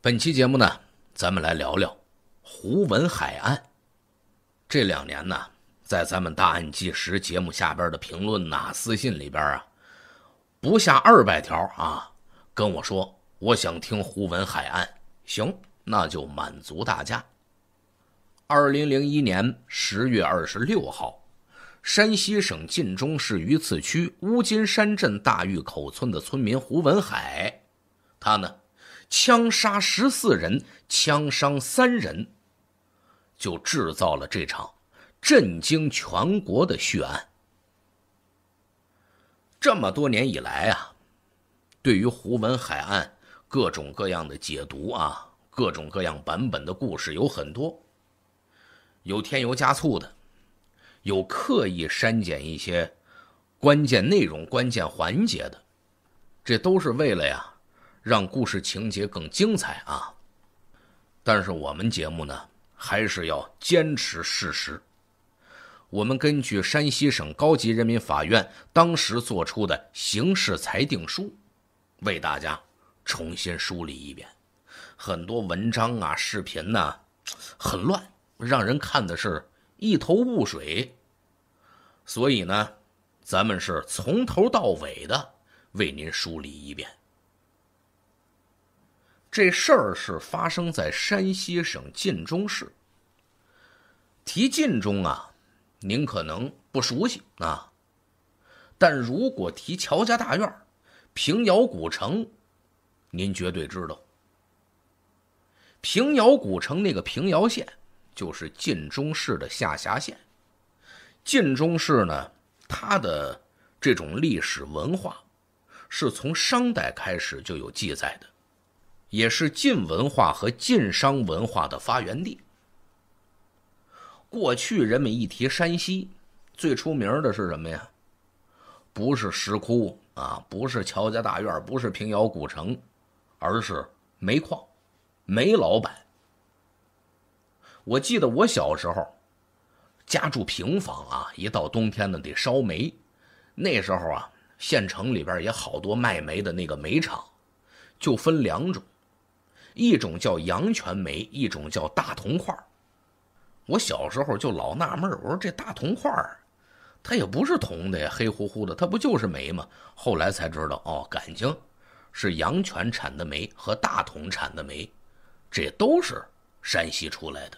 本期节目呢，咱们来聊聊胡文海案。这两年呢，在咱们大案纪实节目下边的评论呐、私信里边啊，不下二百条啊，跟我说我想听胡文海案。行，那就满足大家。二零零一年十月二十六号，山西省晋中市榆次区乌金山镇大峪口村的村民胡文海，他呢。枪杀十四人，枪伤三人，就制造了这场震惊全国的血案。这么多年以来啊，对于胡文海案各种各样的解读啊，各种各样版本的故事有很多，有添油加醋的，有刻意删减一些关键内容、关键环节的，这都是为了呀。让故事情节更精彩啊！但是我们节目呢，还是要坚持事实。我们根据山西省高级人民法院当时作出的刑事裁定书，为大家重新梳理一遍。很多文章啊、视频呢，很乱，让人看的是一头雾水。所以呢，咱们是从头到尾的为您梳理一遍。这事儿是发生在山西省晋中市。提晋中啊，您可能不熟悉啊，但如果提乔家大院、平遥古城，您绝对知道。平遥古城那个平遥县，就是晋中市的下辖县。晋中市呢，它的这种历史文化，是从商代开始就有记载的。也是晋文化和晋商文化的发源地。过去人们一提山西，最出名的是什么呀？不是石窟啊，不是乔家大院，不是平遥古城，而是煤矿、煤老板。我记得我小时候家住平房啊，一到冬天呢得烧煤。那时候啊，县城里边也好多卖煤的那个煤厂，就分两种。一种叫阳泉煤，一种叫大铜块我小时候就老纳闷，我说这大铜块它也不是铜的呀，黑乎乎的，它不就是煤吗？后来才知道，哦，感情是阳泉产的煤和大同产的煤，这都是山西出来的。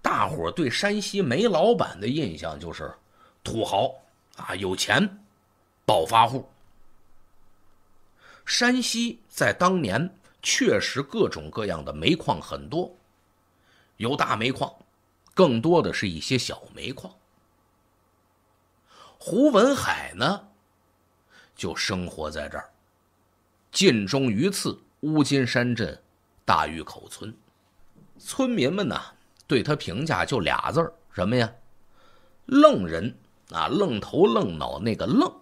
大伙对山西煤老板的印象就是土豪啊，有钱，暴发户。山西在当年确实各种各样的煤矿很多，有大煤矿，更多的是一些小煤矿。胡文海呢，就生活在这儿，晋中榆次乌金山镇大峪口村，村民们呢对他评价就俩字儿，什么呀？愣人啊，愣头愣脑那个愣。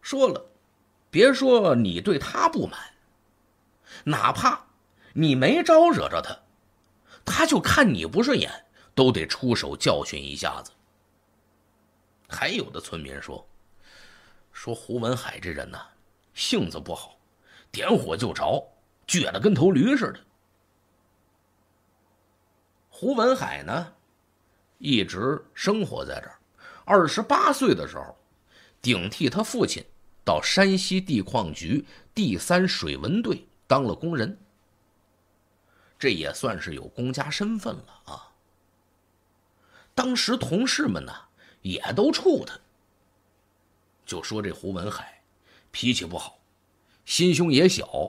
说了。别说你对他不满，哪怕你没招惹着他，他就看你不顺眼，都得出手教训一下子。还有的村民说：“说胡文海这人呢，性子不好，点火就着，倔得跟头驴似的。”胡文海呢，一直生活在这儿。二十八岁的时候，顶替他父亲。到山西地矿局第三水文队当了工人，这也算是有公家身份了啊。当时同事们呢也都怵他，就说这胡文海，脾气不好，心胸也小，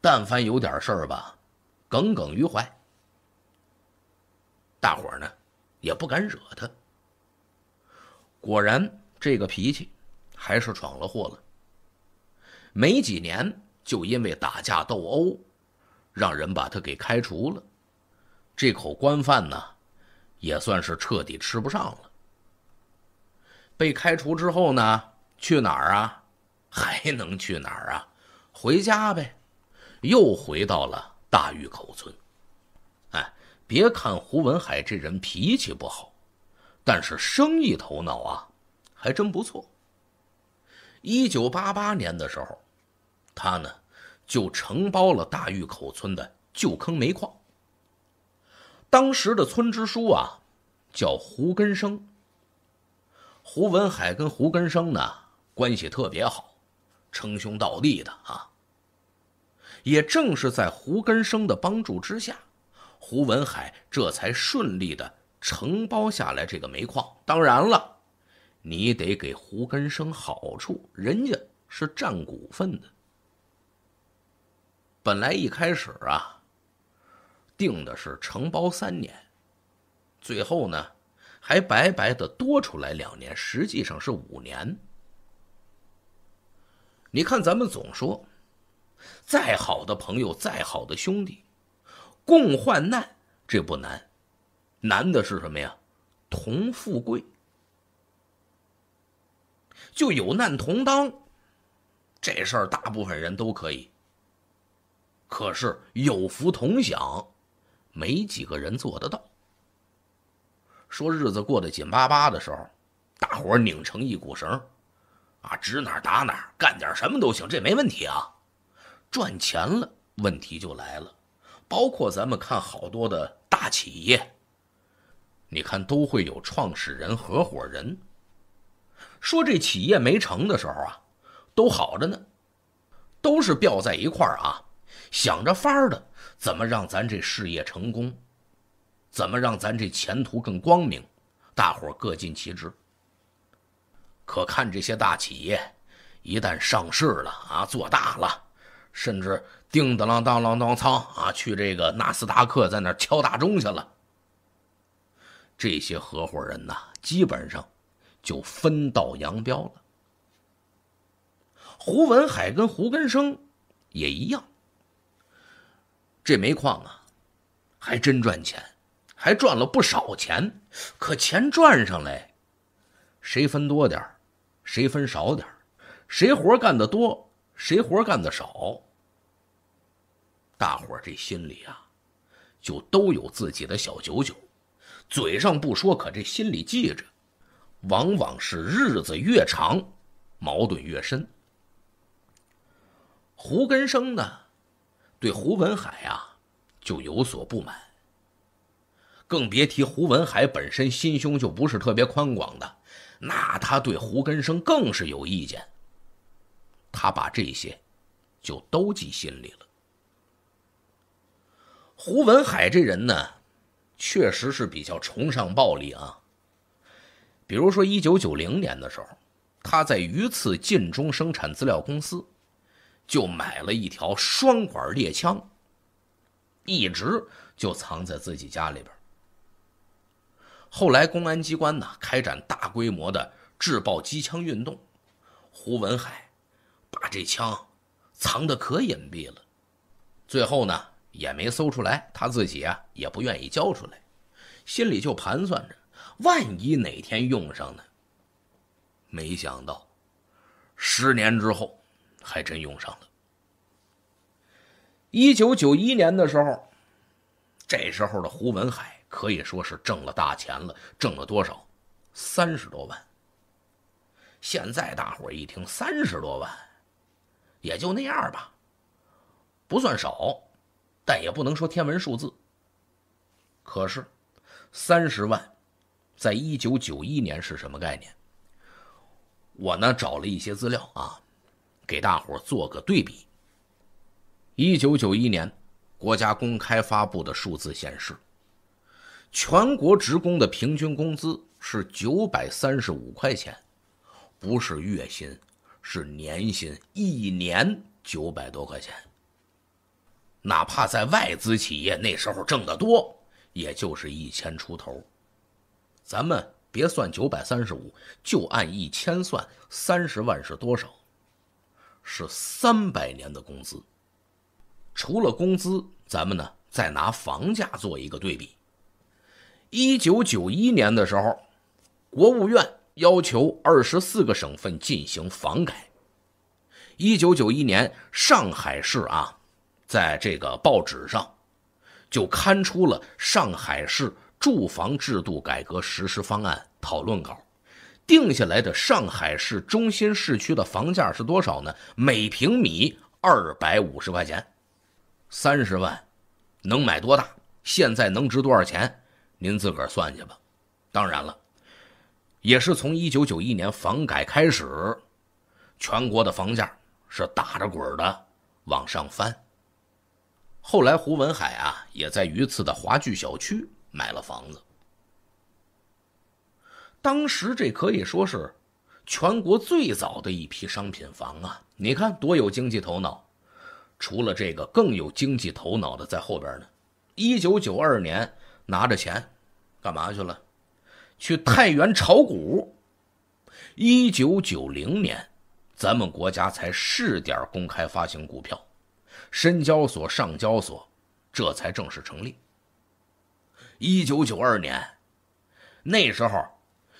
但凡有点事儿吧，耿耿于怀。大伙儿呢也不敢惹他。果然这个脾气，还是闯了祸了。没几年，就因为打架斗殴，让人把他给开除了。这口官饭呢，也算是彻底吃不上了。被开除之后呢，去哪儿啊？还能去哪儿啊？回家呗。又回到了大峪口村。哎，别看胡文海这人脾气不好，但是生意头脑啊，还真不错。一九八八年的时候，他呢就承包了大峪口村的旧坑煤矿。当时的村支书啊叫胡根生，胡文海跟胡根生呢关系特别好，称兄道弟的啊。也正是在胡根生的帮助之下，胡文海这才顺利的承包下来这个煤矿。当然了。你得给胡根生好处，人家是占股份的。本来一开始啊，定的是承包三年，最后呢，还白白的多出来两年，实际上是五年。你看，咱们总说，再好的朋友，再好的兄弟，共患难这不难，难的是什么呀？同富贵。就有难同当，这事儿大部分人都可以。可是有福同享，没几个人做得到。说日子过得紧巴巴的时候，大伙拧成一股绳，啊，指哪打哪干点什么都行，这没问题啊。赚钱了，问题就来了，包括咱们看好多的大企业，你看都会有创始人、合伙人。说这企业没成的时候啊，都好着呢，都是吊在一块儿啊，想着法儿的怎么让咱这事业成功，怎么让咱这前途更光明，大伙各尽其职。可看这些大企业，一旦上市了啊，做大了，甚至叮当啷当啷当仓啊，去这个纳斯达克在那敲大钟去了。这些合伙人呐，基本上。就分道扬镳了。胡文海跟胡根生也一样。这煤矿啊，还真赚钱，还赚了不少钱。可钱赚上来，谁分多点谁分少点谁活干的多，谁活干的少，大伙这心里啊，就都有自己的小九九，嘴上不说，可这心里记着。往往是日子越长，矛盾越深。胡根生呢，对胡文海啊就有所不满。更别提胡文海本身心胸就不是特别宽广的，那他对胡根生更是有意见。他把这些就都记心里了。胡文海这人呢，确实是比较崇尚暴力啊。比如说，一九九零年的时候，他在榆次晋中生产资料公司，就买了一条双管猎枪，一直就藏在自己家里边。后来公安机关呢开展大规模的制暴机枪运动，胡文海把这枪藏得可隐蔽了，最后呢也没搜出来，他自己啊也不愿意交出来，心里就盘算着。万一哪天用上呢？没想到，十年之后，还真用上了。一九九一年的时候，这时候的胡文海可以说是挣了大钱了。挣了多少？三十多万。现在大伙一听三十多万，也就那样吧，不算少，但也不能说天文数字。可是，三十万。在一九九一年是什么概念？我呢找了一些资料啊，给大伙做个对比。一九九一年，国家公开发布的数字显示，全国职工的平均工资是九百三十五块钱，不是月薪，是年薪，一年九百多块钱。哪怕在外资企业，那时候挣得多，也就是一千出头。咱们别算九百三十五，就按一千算，三十万是多少？是三百年的工资。除了工资，咱们呢再拿房价做一个对比。一九九一年的时候，国务院要求二十四个省份进行房改。一九九一年，上海市啊，在这个报纸上，就刊出了上海市。住房制度改革实施方案讨论稿，定下来的上海市中心市区的房价是多少呢？每平米二百五十块钱，三十万能买多大？现在能值多少钱？您自个儿算去吧。当然了，也是从一九九一年房改开始，全国的房价是打着滚的往上翻。后来胡文海啊，也在榆次的华聚小区。买了房子，当时这可以说是全国最早的一批商品房啊！你看多有经济头脑。除了这个，更有经济头脑的在后边呢。一九九二年拿着钱，干嘛去了？去太原炒股。一九九零年，咱们国家才试点公开发行股票，深交所、上交所这才正式成立。一九九二年，那时候，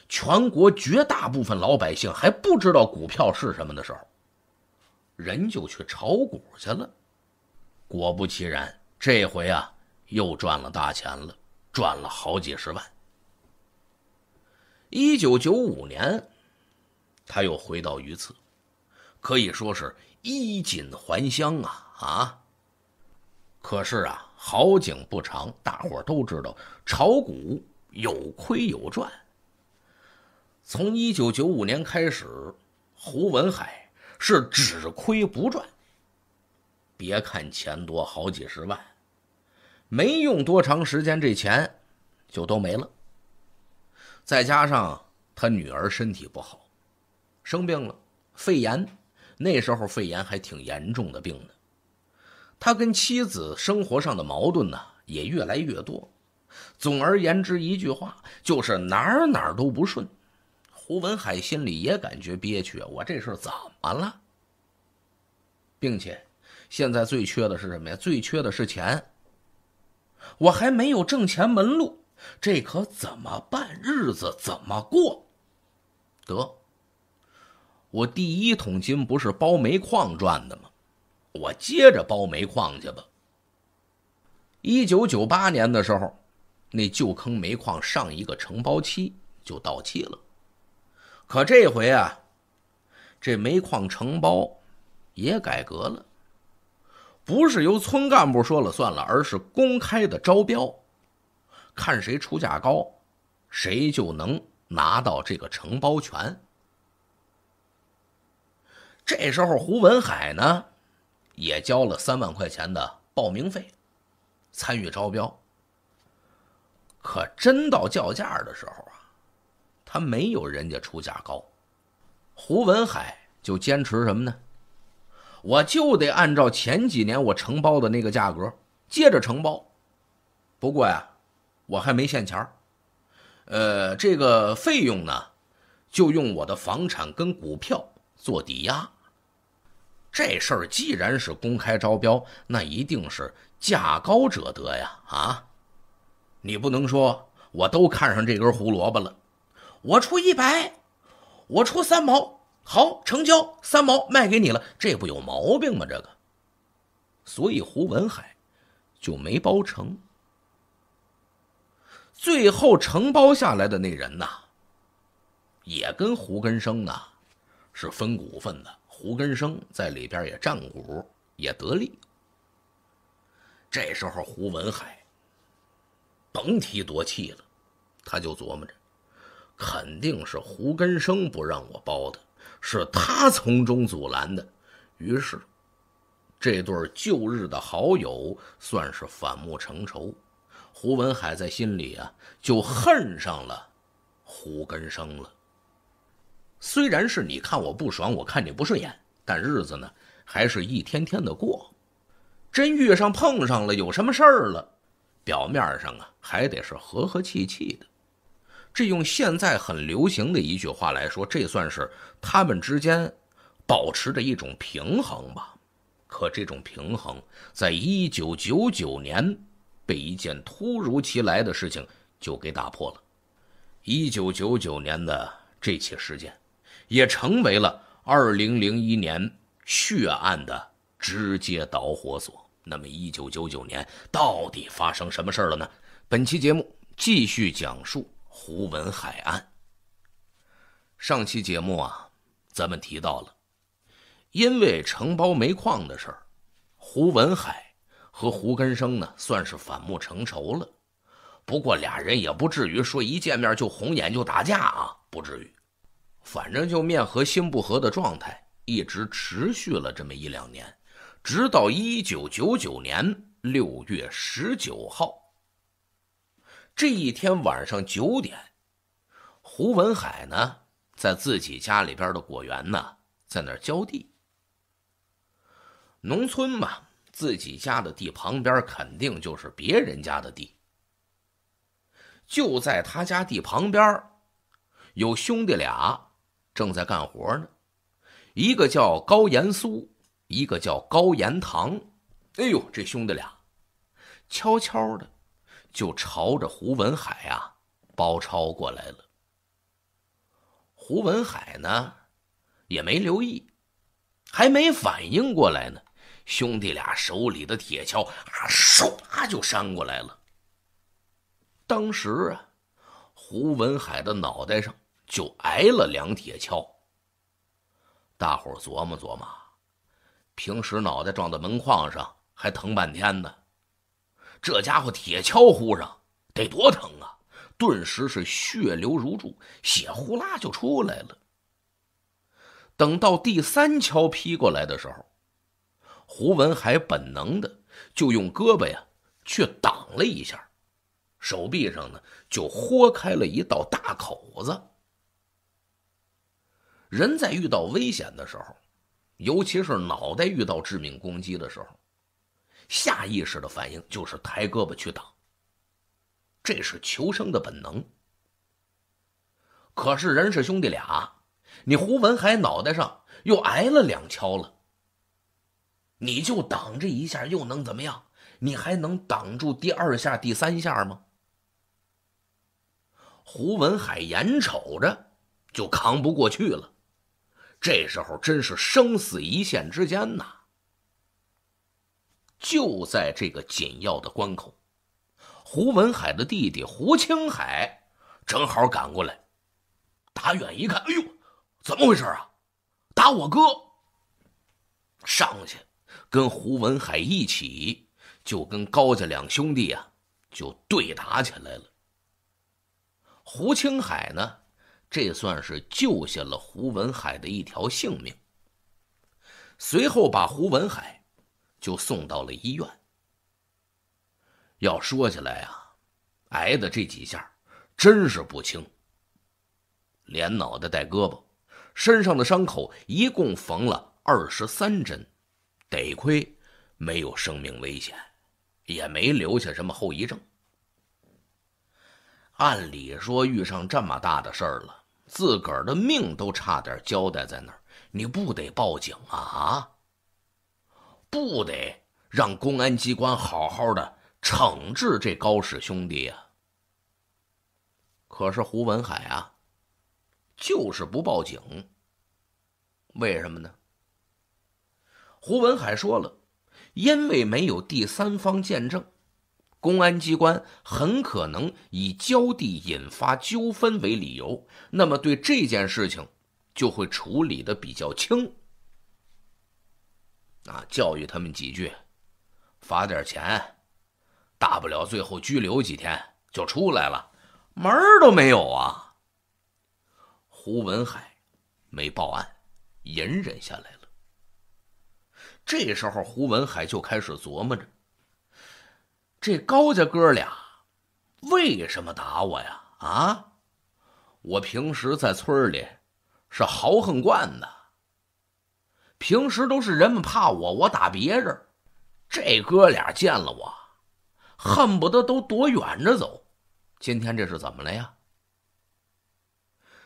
全国绝大部分老百姓还不知道股票是什么的时候，人就去炒股去了。果不其然，这回啊，又赚了大钱了，赚了好几十万。一九九五年，他又回到榆次，可以说是衣锦还乡啊啊。可是啊。好景不长，大伙都知道，炒股有亏有赚。从一九九五年开始，胡文海是只亏不赚。别看钱多好几十万，没用多长时间，这钱就都没了。再加上他女儿身体不好，生病了，肺炎，那时候肺炎还挺严重的病呢。他跟妻子生活上的矛盾呢也越来越多，总而言之，一句话就是哪儿哪儿都不顺。胡文海心里也感觉憋屈我这事怎么了？并且现在最缺的是什么呀？最缺的是钱。我还没有挣钱门路，这可怎么办？日子怎么过？得，我第一桶金不是包煤矿赚的吗？我接着包煤矿去吧。一九九八年的时候，那旧坑煤矿上一个承包期就到期了。可这回啊，这煤矿承包也改革了，不是由村干部说了算了，而是公开的招标，看谁出价高，谁就能拿到这个承包权。这时候胡文海呢？也交了三万块钱的报名费，参与招标。可真到叫价的时候啊，他没有人家出价高。胡文海就坚持什么呢？我就得按照前几年我承包的那个价格接着承包。不过呀，我还没现钱儿。呃，这个费用呢，就用我的房产跟股票做抵押。这事儿既然是公开招标，那一定是价高者得呀！啊，你不能说我都看上这根胡萝卜了，我出一百，我出三毛，好，成交，三毛卖给你了，这不有毛病吗？这个，所以胡文海就没包成。最后承包下来的那人呐，也跟胡根生呢是分股份的。胡根生在里边也占股，也得利。这时候胡文海甭提多气了，他就琢磨着，肯定是胡根生不让我包的，是他从中阻拦的。于是，这对旧日的好友算是反目成仇。胡文海在心里啊，就恨上了胡根生了。虽然是你看我不爽，我看你不顺眼，但日子呢还是一天天的过。真遇上碰上了有什么事儿了，表面上啊还得是和和气气的。这用现在很流行的一句话来说，这算是他们之间保持着一种平衡吧。可这种平衡，在一九九九年被一件突如其来的事情就给打破了。一九九九年的这起事件。也成为了二零零一年血案的直接导火索。那么，一九九九年到底发生什么事了呢？本期节目继续讲述胡文海案。上期节目啊，咱们提到了，因为承包煤矿的事儿，胡文海和胡根生呢算是反目成仇了。不过俩人也不至于说一见面就红眼就打架啊，不至于。反正就面和心不和的状态一直持续了这么一两年，直到一九九九年六月十九号这一天晚上九点，胡文海呢在自己家里边的果园呢在那儿浇地。农村嘛，自己家的地旁边肯定就是别人家的地，就在他家地旁边有兄弟俩。正在干活呢，一个叫高延苏，一个叫高延堂。哎呦，这兄弟俩悄悄的就朝着胡文海啊包抄过来了。胡文海呢也没留意，还没反应过来呢，兄弟俩手里的铁锹啊唰就扇过来了。当时啊，胡文海的脑袋上。就挨了两铁锹，大伙琢磨琢磨，平时脑袋撞到门框上还疼半天呢，这家伙铁锹呼上得多疼啊！顿时是血流如注，血呼啦就出来了。等到第三锹劈过来的时候，胡文海本能的就用胳膊呀去挡了一下，手臂上呢就豁开了一道大口子。人在遇到危险的时候，尤其是脑袋遇到致命攻击的时候，下意识的反应就是抬胳膊去挡。这是求生的本能。可是人是兄弟俩，你胡文海脑袋上又挨了两敲了，你就挡这一下又能怎么样？你还能挡住第二下、第三下吗？胡文海眼瞅着就扛不过去了。这时候真是生死一线之间呐！就在这个紧要的关口，胡文海的弟弟胡青海正好赶过来，打远一看，哎呦，怎么回事啊？打我哥！上去跟胡文海一起就跟高家两兄弟啊就对打起来了。胡青海呢？这算是救下了胡文海的一条性命。随后把胡文海就送到了医院。要说起来啊，挨的这几下真是不轻，连脑袋带胳膊，身上的伤口一共缝了二十三针，得亏没有生命危险，也没留下什么后遗症。按理说遇上这么大的事儿了。自个儿的命都差点交代在那儿，你不得报警啊啊！不得让公安机关好好的惩治这高氏兄弟呀。可是胡文海啊，就是不报警。为什么呢？胡文海说了，因为没有第三方见证。公安机关很可能以交地引发纠纷为理由，那么对这件事情就会处理的比较轻，啊，教育他们几句，罚点钱，大不了最后拘留几天就出来了，门儿都没有啊。胡文海没报案，隐忍下来了。这时候胡文海就开始琢磨着。这高家哥俩，为什么打我呀？啊，我平时在村里是豪横惯的，平时都是人们怕我，我打别人。这哥俩见了我，恨不得都躲远着走。今天这是怎么了呀？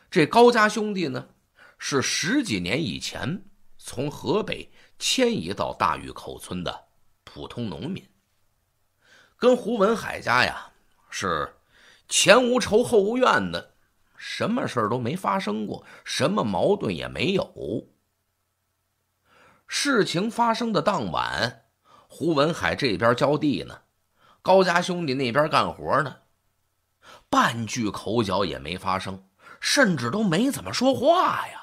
这高家兄弟呢，是十几年以前从河北迁移到大峪口村的普通农民。跟胡文海家呀，是前无仇后无怨的，什么事儿都没发生过，什么矛盾也没有。事情发生的当晚，胡文海这边浇地呢，高家兄弟那边干活呢，半句口角也没发生，甚至都没怎么说话呀。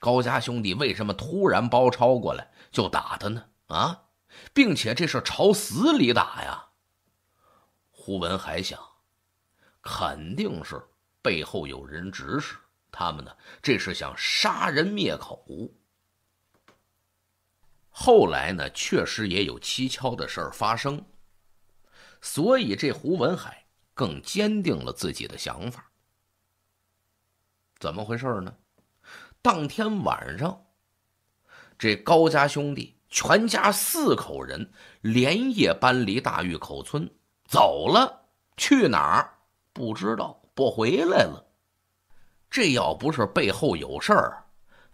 高家兄弟为什么突然包抄过来就打他呢？啊？并且这是朝死里打呀！胡文还想，肯定是背后有人指使他们呢，这是想杀人灭口。后来呢，确实也有蹊跷的事儿发生，所以这胡文海更坚定了自己的想法。怎么回事呢？当天晚上，这高家兄弟。全家四口人连夜搬离大峪口村，走了，去哪儿不知道，不回来了。这要不是背后有事儿，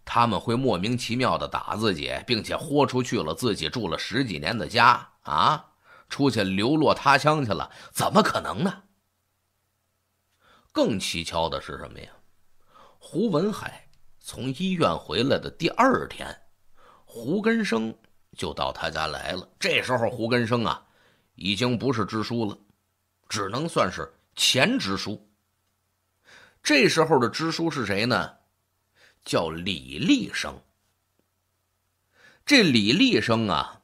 他们会莫名其妙的打自己，并且豁出去了自己住了十几年的家啊，出去流落他乡去了，怎么可能呢？更蹊跷的是什么呀？胡文海从医院回来的第二天，胡根生。就到他家来了。这时候，胡根生啊，已经不是支书了，只能算是前支书。这时候的支书是谁呢？叫李立生。这李立生啊，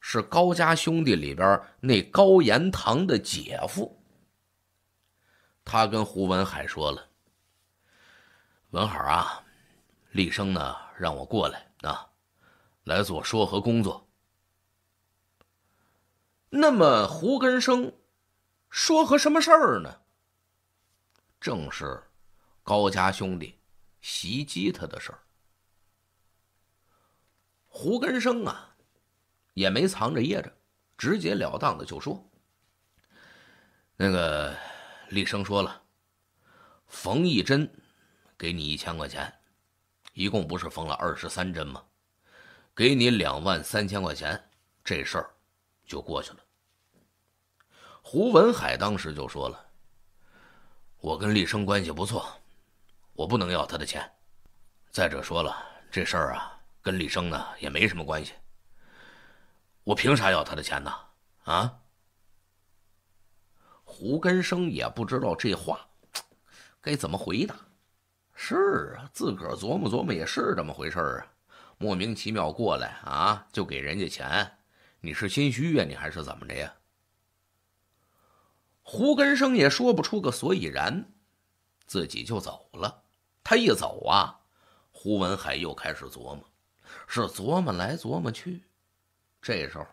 是高家兄弟里边那高延堂的姐夫。他跟胡文海说了：“文海啊，立生呢让我过来啊。”来做说和工作。那么胡根生说和什么事儿呢？正是高家兄弟袭击他的事儿。胡根生啊，也没藏着掖着，直截了当的就说：“那个李生说了，缝一针给你一千块钱，一共不是缝了二十三针吗？”给你两万三千块钱，这事儿就过去了。胡文海当时就说了：“我跟立生关系不错，我不能要他的钱。再者说了，这事儿啊，跟立生呢也没什么关系。我凭啥要他的钱呢？啊？”胡根生也不知道这话该怎么回答。是啊，自个儿琢磨琢磨也是这么回事儿啊。莫名其妙过来啊，就给人家钱，你是心虚呀，你还是怎么着呀？胡根生也说不出个所以然，自己就走了。他一走啊，胡文海又开始琢磨，是琢磨来琢磨去。这时候，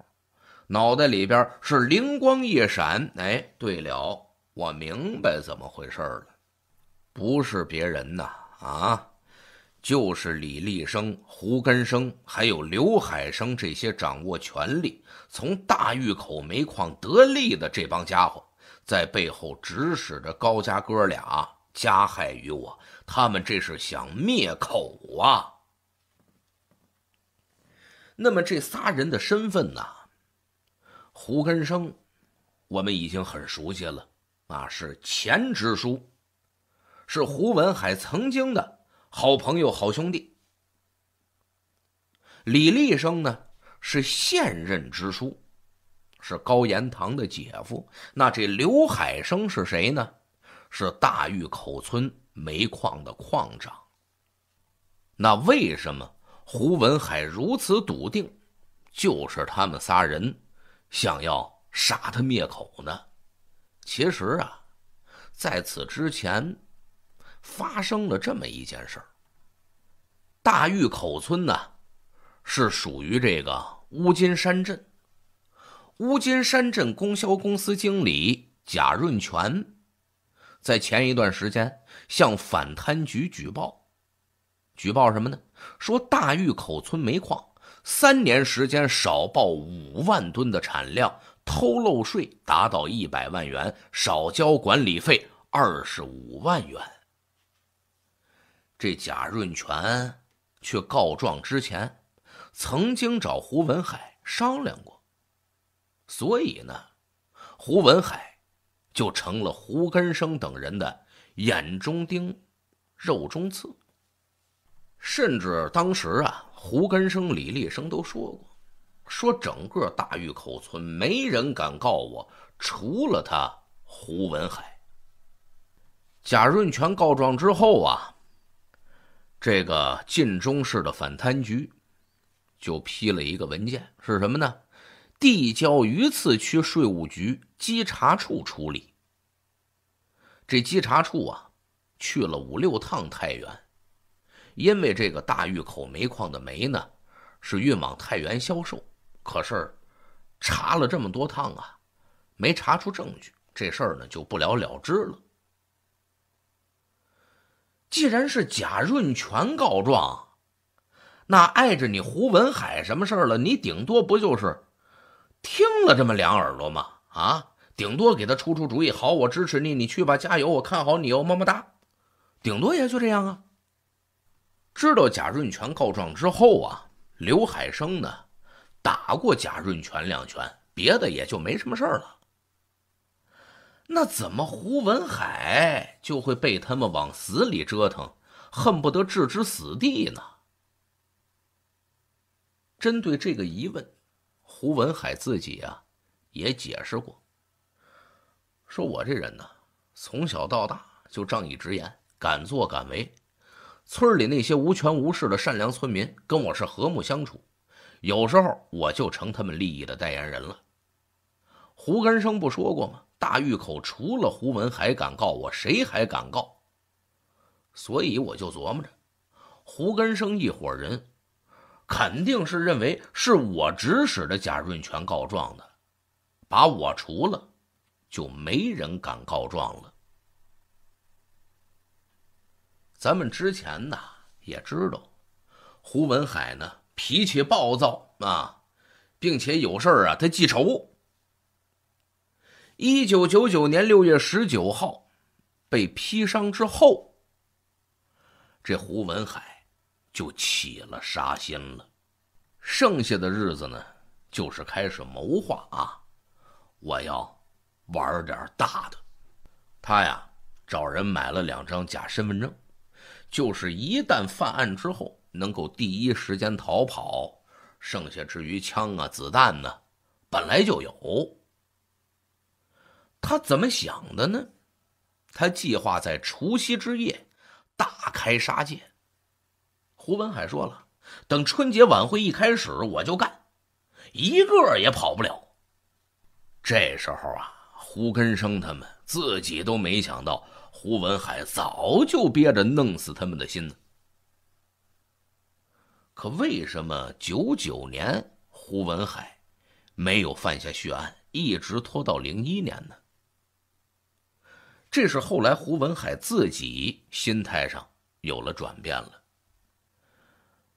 脑袋里边是灵光一闪，哎，对了，我明白怎么回事了，不是别人呐，啊。就是李立生、胡根生，还有刘海生这些掌握权力、从大峪口煤矿得利的这帮家伙，在背后指使着高家哥俩加害于我，他们这是想灭口啊！那么这仨人的身份呢？胡根生，我们已经很熟悉了，啊，是前支书，是胡文海曾经的。好朋友，好兄弟，李立生呢是现任支书，是高延堂的姐夫。那这刘海生是谁呢？是大峪口村煤矿的矿长。那为什么胡文海如此笃定，就是他们仨人想要杀他灭口呢？其实啊，在此之前。发生了这么一件事儿。大峪口村呢，是属于这个乌金山镇。乌金山镇供销公司经理贾润全，在前一段时间向反贪局举报，举报什么呢？说大峪口村煤矿三年时间少报五万吨的产量，偷漏税达到一百万元，少交管理费二十五万元。这贾润泉去告状之前，曾经找胡文海商量过，所以呢，胡文海就成了胡根生等人的眼中钉、肉中刺。甚至当时啊，胡根生、李立生都说过：“说整个大峪口村没人敢告我，除了他胡文海。”贾润泉告状之后啊。这个晋中市的反贪局就批了一个文件，是什么呢？递交榆次区税务局稽查处处理。这稽查处啊，去了五六趟太原，因为这个大峪口煤矿的煤呢，是运往太原销售。可是查了这么多趟啊，没查出证据，这事儿呢就不了了之了。既然是贾润泉告状，那碍着你胡文海什么事儿了？你顶多不就是听了这么两耳朵吗？啊，顶多给他出出主意。好，我支持你，你去吧，加油，我看好你哦，么么哒。顶多也就这样啊。知道贾润泉告状之后啊，刘海生呢打过贾润泉两拳，别的也就没什么事儿了。那怎么胡文海就会被他们往死里折腾，恨不得置之死地呢？针对这个疑问，胡文海自己啊也解释过，说：“我这人呢，从小到大就仗义执言，敢作敢为。村里那些无权无势的善良村民跟我是和睦相处，有时候我就成他们利益的代言人了。”胡根生不说过吗？大峪口除了胡文海敢告我，谁还敢告？所以我就琢磨着，胡根生一伙人肯定是认为是我指使的贾润全告状的，把我除了，就没人敢告状了。咱们之前呢也知道，胡文海呢脾气暴躁啊，并且有事啊他记仇。一九九九年六月十九号，被劈伤之后，这胡文海就起了杀心了。剩下的日子呢，就是开始谋划啊，我要玩点大的。他呀，找人买了两张假身份证，就是一旦犯案之后，能够第一时间逃跑。剩下至于枪啊、子弹呢，本来就有。他怎么想的呢？他计划在除夕之夜大开杀戒。胡文海说了：“等春节晚会一开始，我就干，一个也跑不了。”这时候啊，胡根生他们自己都没想到，胡文海早就憋着弄死他们的心呢。可为什么九九年胡文海没有犯下血案，一直拖到零一年呢？这是后来胡文海自己心态上有了转变了。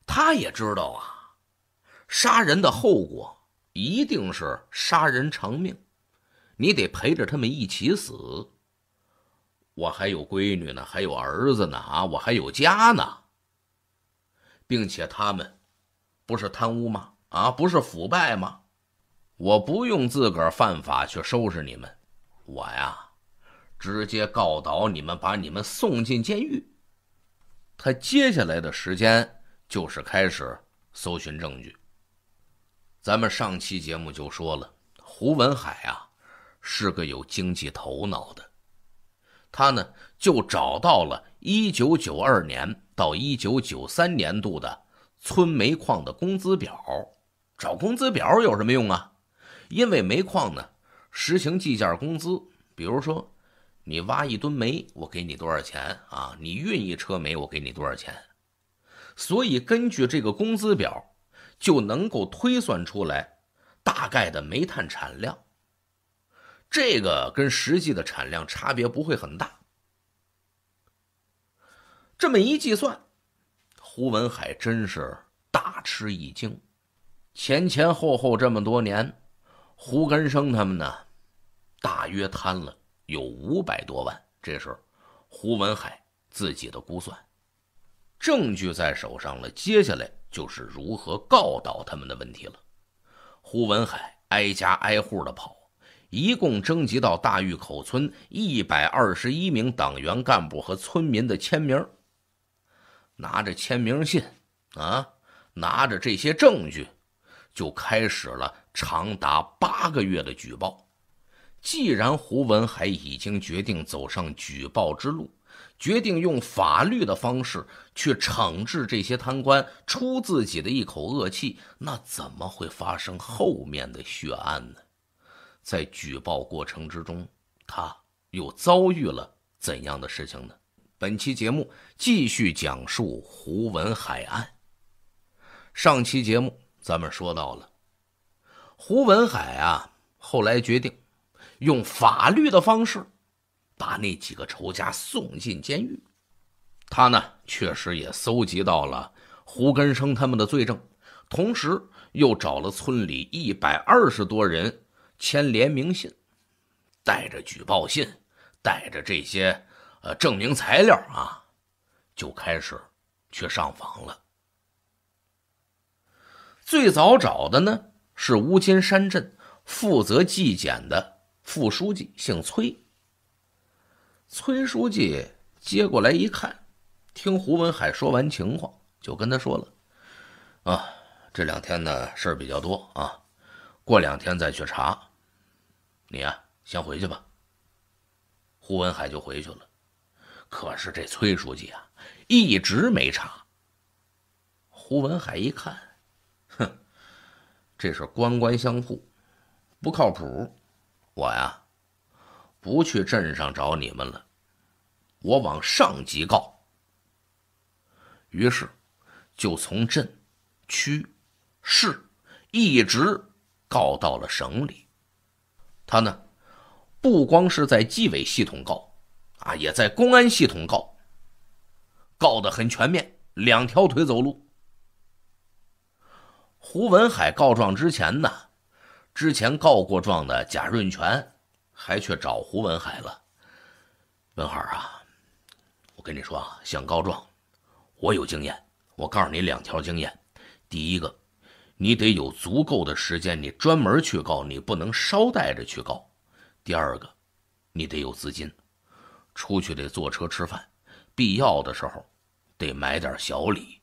他也知道啊，杀人的后果一定是杀人偿命，你得陪着他们一起死。我还有闺女呢，还有儿子呢啊，我还有家呢，并且他们不是贪污吗？啊，不是腐败吗？我不用自个儿犯法去收拾你们，我呀。直接告倒你们，把你们送进监狱。他接下来的时间就是开始搜寻证据。咱们上期节目就说了，胡文海啊是个有经济头脑的，他呢就找到了1992年到1993年度的村煤矿的工资表。找工资表有什么用啊？因为煤矿呢实行计件工资，比如说。你挖一吨煤，我给你多少钱啊？你运一车煤，我给你多少钱？所以根据这个工资表，就能够推算出来大概的煤炭产量。这个跟实际的产量差别不会很大。这么一计算，胡文海真是大吃一惊。前前后后这么多年，胡根生他们呢，大约贪了。有五百多万，这时候，胡文海自己的估算。证据在手上了，接下来就是如何告倒他们的问题了。胡文海挨家挨户的跑，一共征集到大峪口村一百二十一名党员干部和村民的签名。拿着签名信，啊，拿着这些证据，就开始了长达八个月的举报。既然胡文海已经决定走上举报之路，决定用法律的方式去惩治这些贪官，出自己的一口恶气，那怎么会发生后面的血案呢？在举报过程之中，他又遭遇了怎样的事情呢？本期节目继续讲述胡文海案。上期节目咱们说到了胡文海啊，后来决定。用法律的方式，把那几个仇家送进监狱。他呢，确实也搜集到了胡根生他们的罪证，同时又找了村里一百二十多人签联名信，带着举报信，带着这些呃证明材料啊，就开始去上访了。最早找的呢是乌金山镇负责纪检的。副书记姓崔。崔书记接过来一看，听胡文海说完情况，就跟他说了：“啊，这两天呢事儿比较多啊，过两天再去查，你啊先回去吧。”胡文海就回去了。可是这崔书记啊一直没查。胡文海一看，哼，这是官官相护，不靠谱。我呀，不去镇上找你们了，我往上级告。于是，就从镇、区、市，一直告到了省里。他呢，不光是在纪委系统告，啊，也在公安系统告。告的很全面，两条腿走路。胡文海告状之前呢。之前告过状的贾润全，还去找胡文海了。文海啊，我跟你说啊，想告状，我有经验。我告诉你两条经验：第一个，你得有足够的时间，你专门去告，你不能捎带着去告；第二个，你得有资金，出去得坐车吃饭，必要的时候，得买点小礼。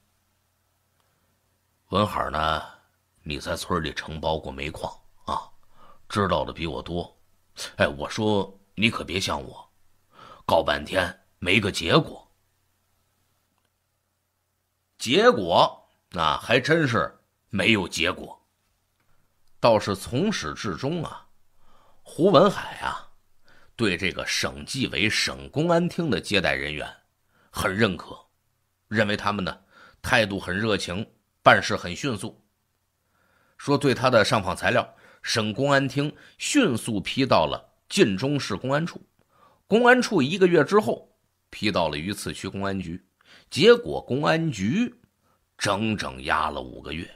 文海呢，你在村里承包过煤矿。知道的比我多，哎，我说你可别像我，搞半天没个结果。结果那还真是没有结果，倒是从始至终啊，胡文海啊，对这个省纪委、省公安厅的接待人员很认可，认为他们呢态度很热情，办事很迅速，说对他的上访材料。省公安厅迅速批到了晋中市公安局，公安处一个月之后批到了榆次区公安局，结果公安局整整压了五个月。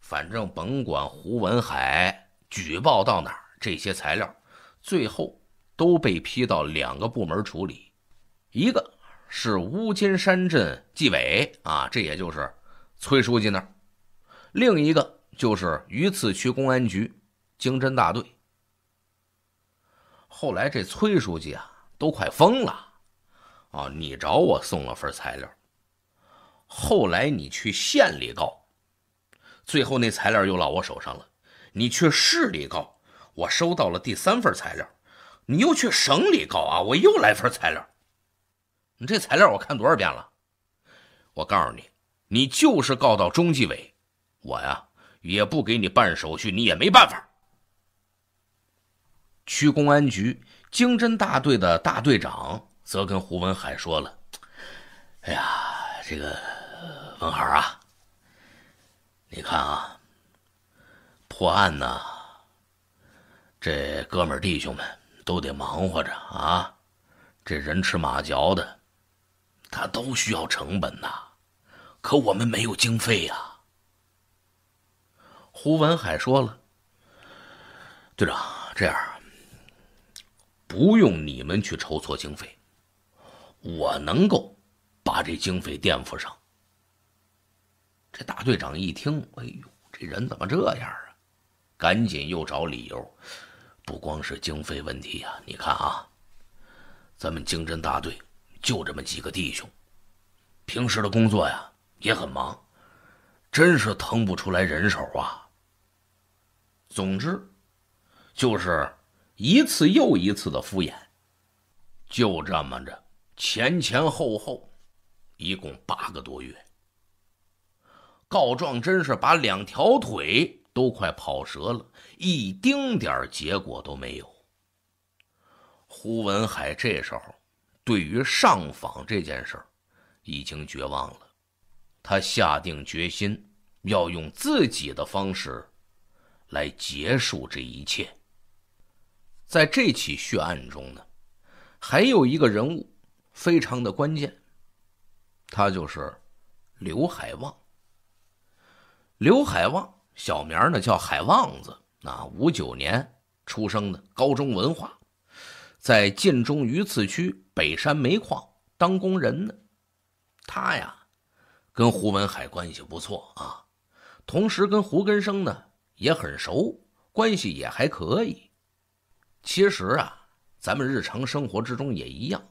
反正甭管胡文海举报到哪，这些材料最后都被批到两个部门处理，一个是乌金山镇纪委啊，这也就是崔书记那儿，另一个。就是榆次区公安局经侦大队。后来这崔书记啊，都快疯了啊！你找我送了份材料，后来你去县里告，最后那材料又落我手上了。你去市里告，我收到了第三份材料。你又去省里告啊，我又来份材料。你这材料我看多少遍了？我告诉你，你就是告到中纪委，我呀。也不给你办手续，你也没办法。区公安局经侦大队的大队长则跟胡文海说了：“哎呀，这个文海啊，你看啊，破案呢，这哥们弟兄们都得忙活着啊，这人吃马嚼的，他都需要成本呐，可我们没有经费呀。”胡文海说了：“队长，这样，不用你们去筹措经费，我能够把这经费垫付上。”这大队长一听，“哎呦，这人怎么这样啊？”赶紧又找理由：“不光是经费问题呀，你看啊，咱们经侦大队就这么几个弟兄，平时的工作呀也很忙，真是腾不出来人手啊。”总之，就是一次又一次的敷衍，就这么着，前前后后一共八个多月，告状真是把两条腿都快跑折了，一丁点结果都没有。胡文海这时候对于上访这件事儿已经绝望了，他下定决心要用自己的方式。来结束这一切。在这起血案中呢，还有一个人物非常的关键，他就是刘海旺。刘海旺小名呢叫海旺子，啊，五九年出生的，高中文化，在晋中榆次区北山煤矿当工人呢。他呀，跟胡文海关系不错啊，同时跟胡根生呢。也很熟，关系也还可以。其实啊，咱们日常生活之中也一样。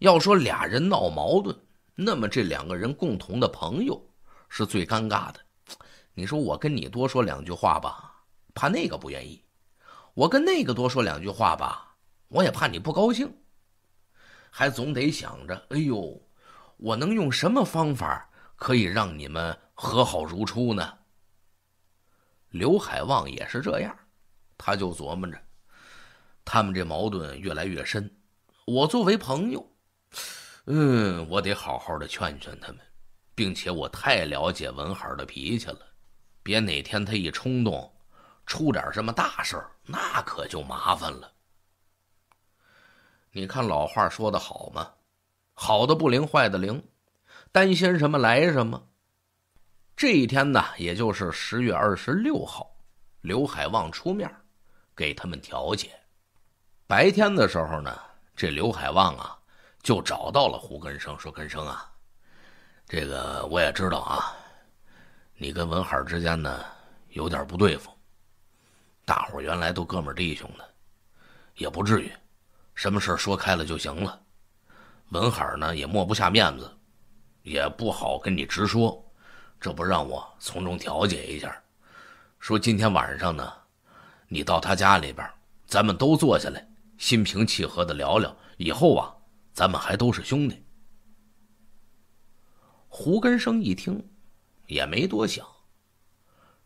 要说俩人闹矛盾，那么这两个人共同的朋友是最尴尬的。你说我跟你多说两句话吧，怕那个不愿意；我跟那个多说两句话吧，我也怕你不高兴。还总得想着，哎呦，我能用什么方法可以让你们和好如初呢？刘海旺也是这样，他就琢磨着，他们这矛盾越来越深。我作为朋友，嗯，我得好好的劝劝他们，并且我太了解文海的脾气了，别哪天他一冲动，出点什么大事儿，那可就麻烦了。你看老话说的好吗？好的不灵，坏的灵，担心什么来什么。这一天呢，也就是十月二十六号，刘海旺出面，给他们调解。白天的时候呢，这刘海旺啊就找到了胡根生，说：“根生啊，这个我也知道啊，你跟文海之间呢有点不对付。大伙原来都哥们弟兄的，也不至于，什么事说开了就行了。文海呢也抹不下面子，也不好跟你直说。”这不让我从中调解一下，说今天晚上呢，你到他家里边，咱们都坐下来，心平气和的聊聊。以后啊，咱们还都是兄弟。胡根生一听，也没多想，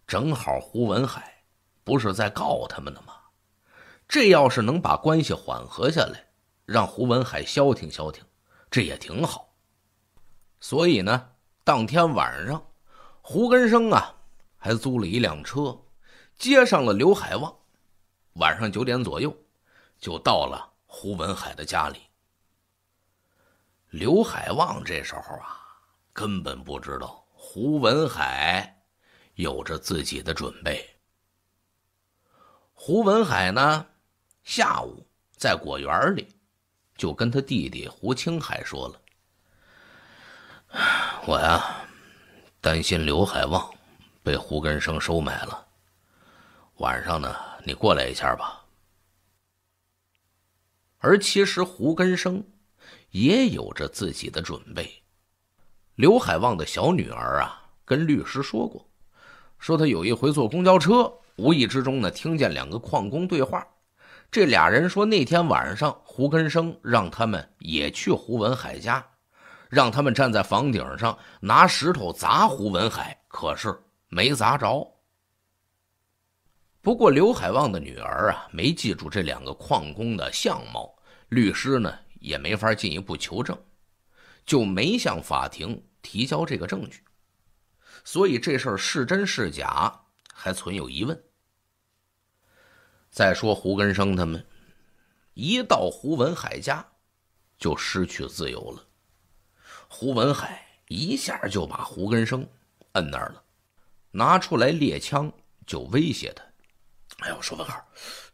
正好胡文海不是在告他们呢吗？这要是能把关系缓和下来，让胡文海消停消停，这也挺好。所以呢，当天晚上。胡根生啊，还租了一辆车，接上了刘海旺。晚上九点左右，就到了胡文海的家里。刘海旺这时候啊，根本不知道胡文海有着自己的准备。胡文海呢，下午在果园里，就跟他弟弟胡青海说了：“ 我呀。”担心刘海旺被胡根生收买了，晚上呢，你过来一下吧。而其实胡根生也有着自己的准备。刘海旺的小女儿啊，跟律师说过，说他有一回坐公交车，无意之中呢，听见两个矿工对话，这俩人说那天晚上胡根生让他们也去胡文海家。让他们站在房顶上拿石头砸胡文海，可是没砸着。不过刘海旺的女儿啊，没记住这两个矿工的相貌，律师呢也没法进一步求证，就没向法庭提交这个证据，所以这事儿是真是假还存有疑问。再说胡根生他们，一到胡文海家，就失去自由了。胡文海一下就把胡根生摁那儿了，拿出来猎枪就威胁他：“哎呀，我说文海，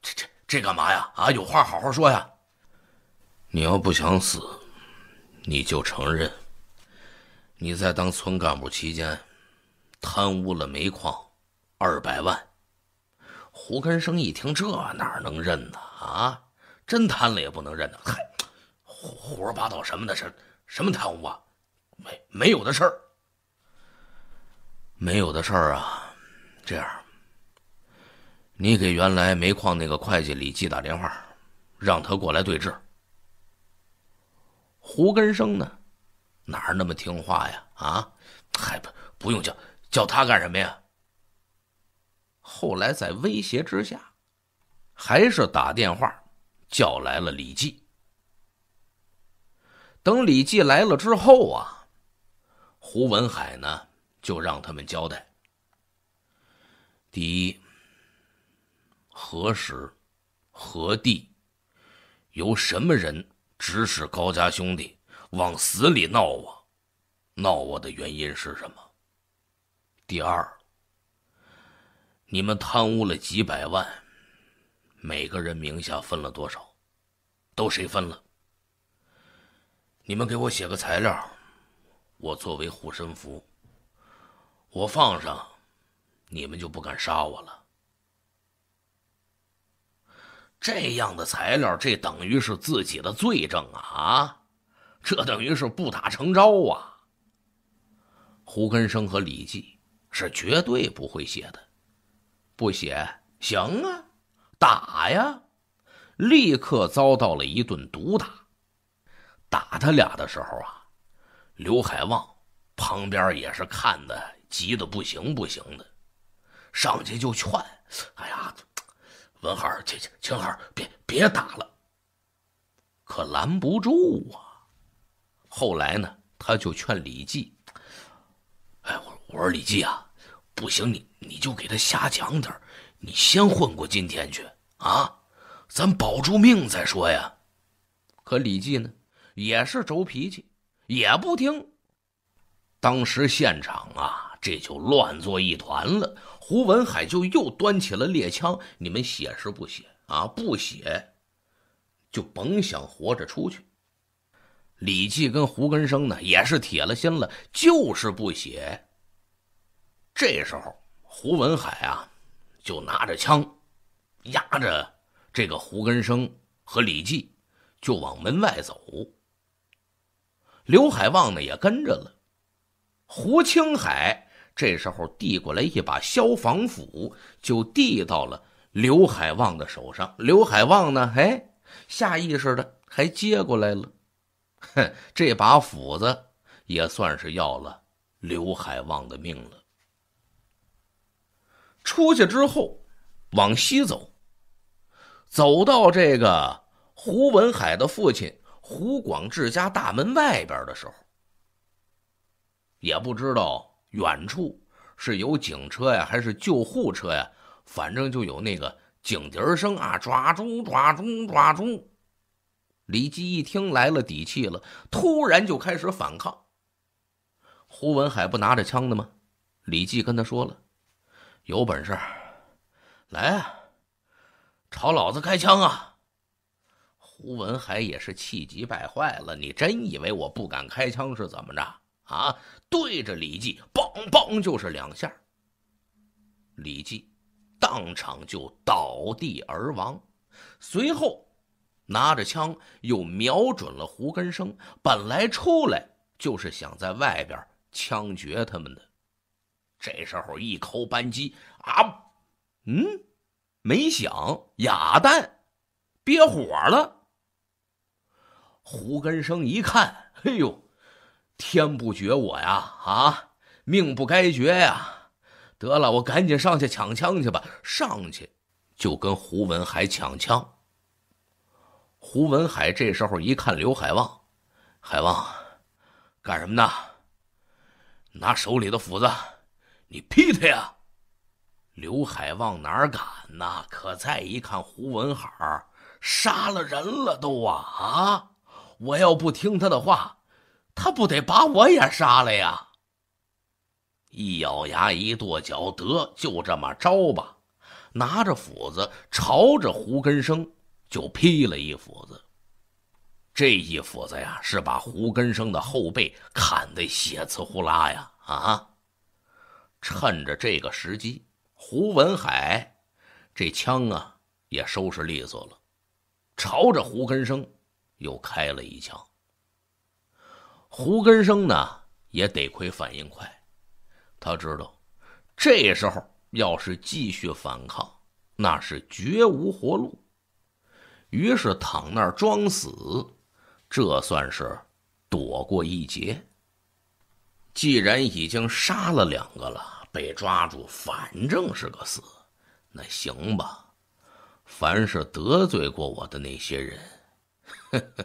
这这这干嘛呀？啊，有话好好说呀！你要不想死，你就承认你在当村干部期间贪污了煤矿二百万。”胡根生一听，这哪能认呢？啊，真贪了也不能认呢！嗨，胡胡说八道什么的，什什么贪污啊？没没有的事儿，没有的事儿啊！这样，你给原来煤矿那个会计李记打电话，让他过来对质。胡根生呢，哪那么听话呀？啊，还不不用叫叫他干什么呀？后来在威胁之下，还是打电话叫来了李记。等李记来了之后啊。胡文海呢，就让他们交代：第一，何时、何地、由什么人指使高家兄弟往死里闹我？闹我的原因是什么？第二，你们贪污了几百万，每个人名下分了多少？都谁分了？你们给我写个材料。我作为护身符，我放上，你们就不敢杀我了。这样的材料，这等于是自己的罪证啊啊！这等于是不打成招啊！胡根生和李记是绝对不会写的，不写行啊，打呀！立刻遭到了一顿毒打。打他俩的时候啊。刘海旺旁边也是看的急的不行不行的，上去就劝：“哎呀，文浩，儿，去去，青孩儿，别别打了。”可拦不住啊。后来呢，他就劝李记：“哎，我我说李记啊，不行，你你就给他瞎讲点你先混过今天去啊，咱保住命再说呀。”可李记呢，也是轴脾气。也不听，当时现场啊，这就乱作一团了。胡文海就又端起了猎枪：“你们写是不写啊？不写，就甭想活着出去。”李记跟胡根生呢，也是铁了心了，就是不写。这时候，胡文海啊，就拿着枪，压着这个胡根生和李记，就往门外走。刘海旺呢也跟着了，胡青海这时候递过来一把消防斧，就递到了刘海旺的手上。刘海旺呢，哎，下意识的还接过来了。哼，这把斧子也算是要了刘海旺的命了。出去之后，往西走，走到这个胡文海的父亲。胡广志家大门外边的时候，也不知道远处是有警车呀，还是救护车呀，反正就有那个警笛声啊，抓中抓中抓中。李记一听来了底气了，突然就开始反抗。胡文海不拿着枪的吗？李记跟他说了：“有本事来啊，朝老子开枪啊！”胡文海也是气急败坏了，你真以为我不敢开枪是怎么着啊？对着李记，梆梆就是两下，李记当场就倒地而亡。随后拿着枪又瞄准了胡根生，本来出来就是想在外边枪决他们的，这时候一扣扳机，啊，嗯，没响，哑弹，憋火了。胡根生一看，嘿呦，天不绝我呀，啊，命不该绝呀！得了，我赶紧上去抢枪去吧。上去就跟胡文海抢枪。胡文海这时候一看，刘海旺，海旺，干什么呢？拿手里的斧子，你劈他呀！刘海旺哪敢呐？可再一看胡文海，杀了人了都啊啊！我要不听他的话，他不得把我也杀了呀！一咬牙，一跺脚，得就这么着吧！拿着斧子，朝着胡根生就劈了一斧子。这一斧子呀，是把胡根生的后背砍得血呲呼啦呀！啊！趁着这个时机，胡文海这枪啊也收拾利索了，朝着胡根生。又开了一枪，胡根生呢也得亏反应快，他知道这时候要是继续反抗，那是绝无活路，于是躺那儿装死，这算是躲过一劫。既然已经杀了两个了，被抓住反正是个死，那行吧，凡是得罪过我的那些人。呵呵，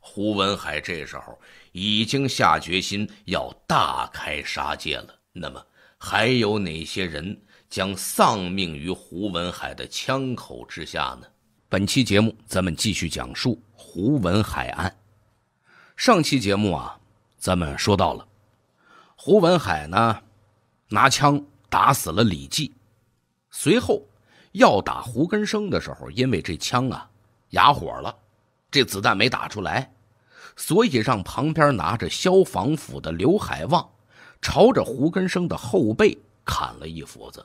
胡文海这时候已经下决心要大开杀戒了。那么，还有哪些人将丧命于胡文海的枪口之下呢？本期节目咱们继续讲述胡文海案。上期节目啊，咱们说到了胡文海呢，拿枪打死了李记，随后要打胡根生的时候，因为这枪啊哑火了。这子弹没打出来，所以让旁边拿着消防斧的刘海旺，朝着胡根生的后背砍了一斧子。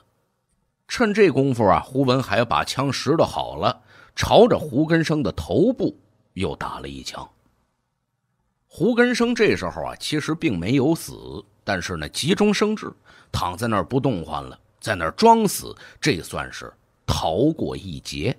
趁这功夫啊，胡文海把枪拾掇好了，朝着胡根生的头部又打了一枪。胡根生这时候啊，其实并没有死，但是呢，急中生智，躺在那儿不动换了，在那儿装死，这算是逃过一劫。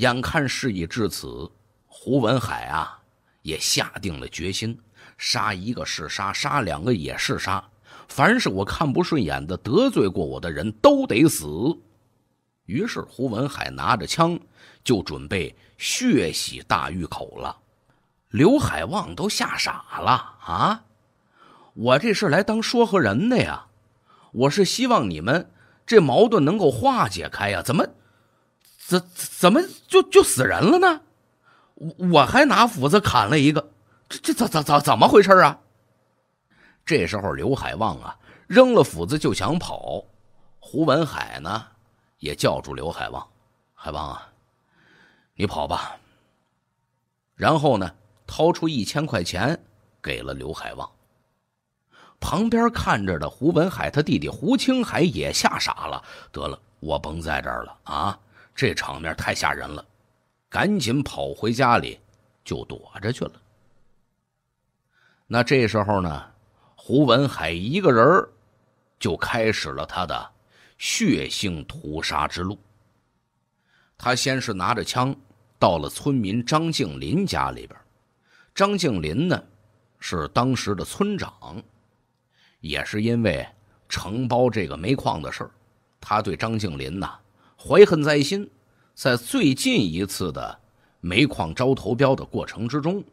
眼看事已至此，胡文海啊也下定了决心，杀一个是杀，杀两个也是杀。凡是我看不顺眼的、得罪过我的人都得死。于是胡文海拿着枪就准备血洗大峪口了。刘海旺都吓傻了啊！我这是来当说和人的呀，我是希望你们这矛盾能够化解开呀，怎么？怎怎么就就死人了呢？我我还拿斧子砍了一个，这这怎怎怎怎么回事啊？这时候刘海旺啊扔了斧子就想跑，胡文海呢也叫住刘海旺：“海旺啊，你跑吧。”然后呢，掏出一千块钱给了刘海旺。旁边看着的胡文海他弟弟胡青海也吓傻了，得了，我甭在这儿了啊。这场面太吓人了，赶紧跑回家里就躲着去了。那这时候呢，胡文海一个人就开始了他的血腥屠杀之路。他先是拿着枪到了村民张静林家里边，张静林呢是当时的村长，也是因为承包这个煤矿的事他对张静林呢。怀恨在心，在最近一次的煤矿招投标的过程之中，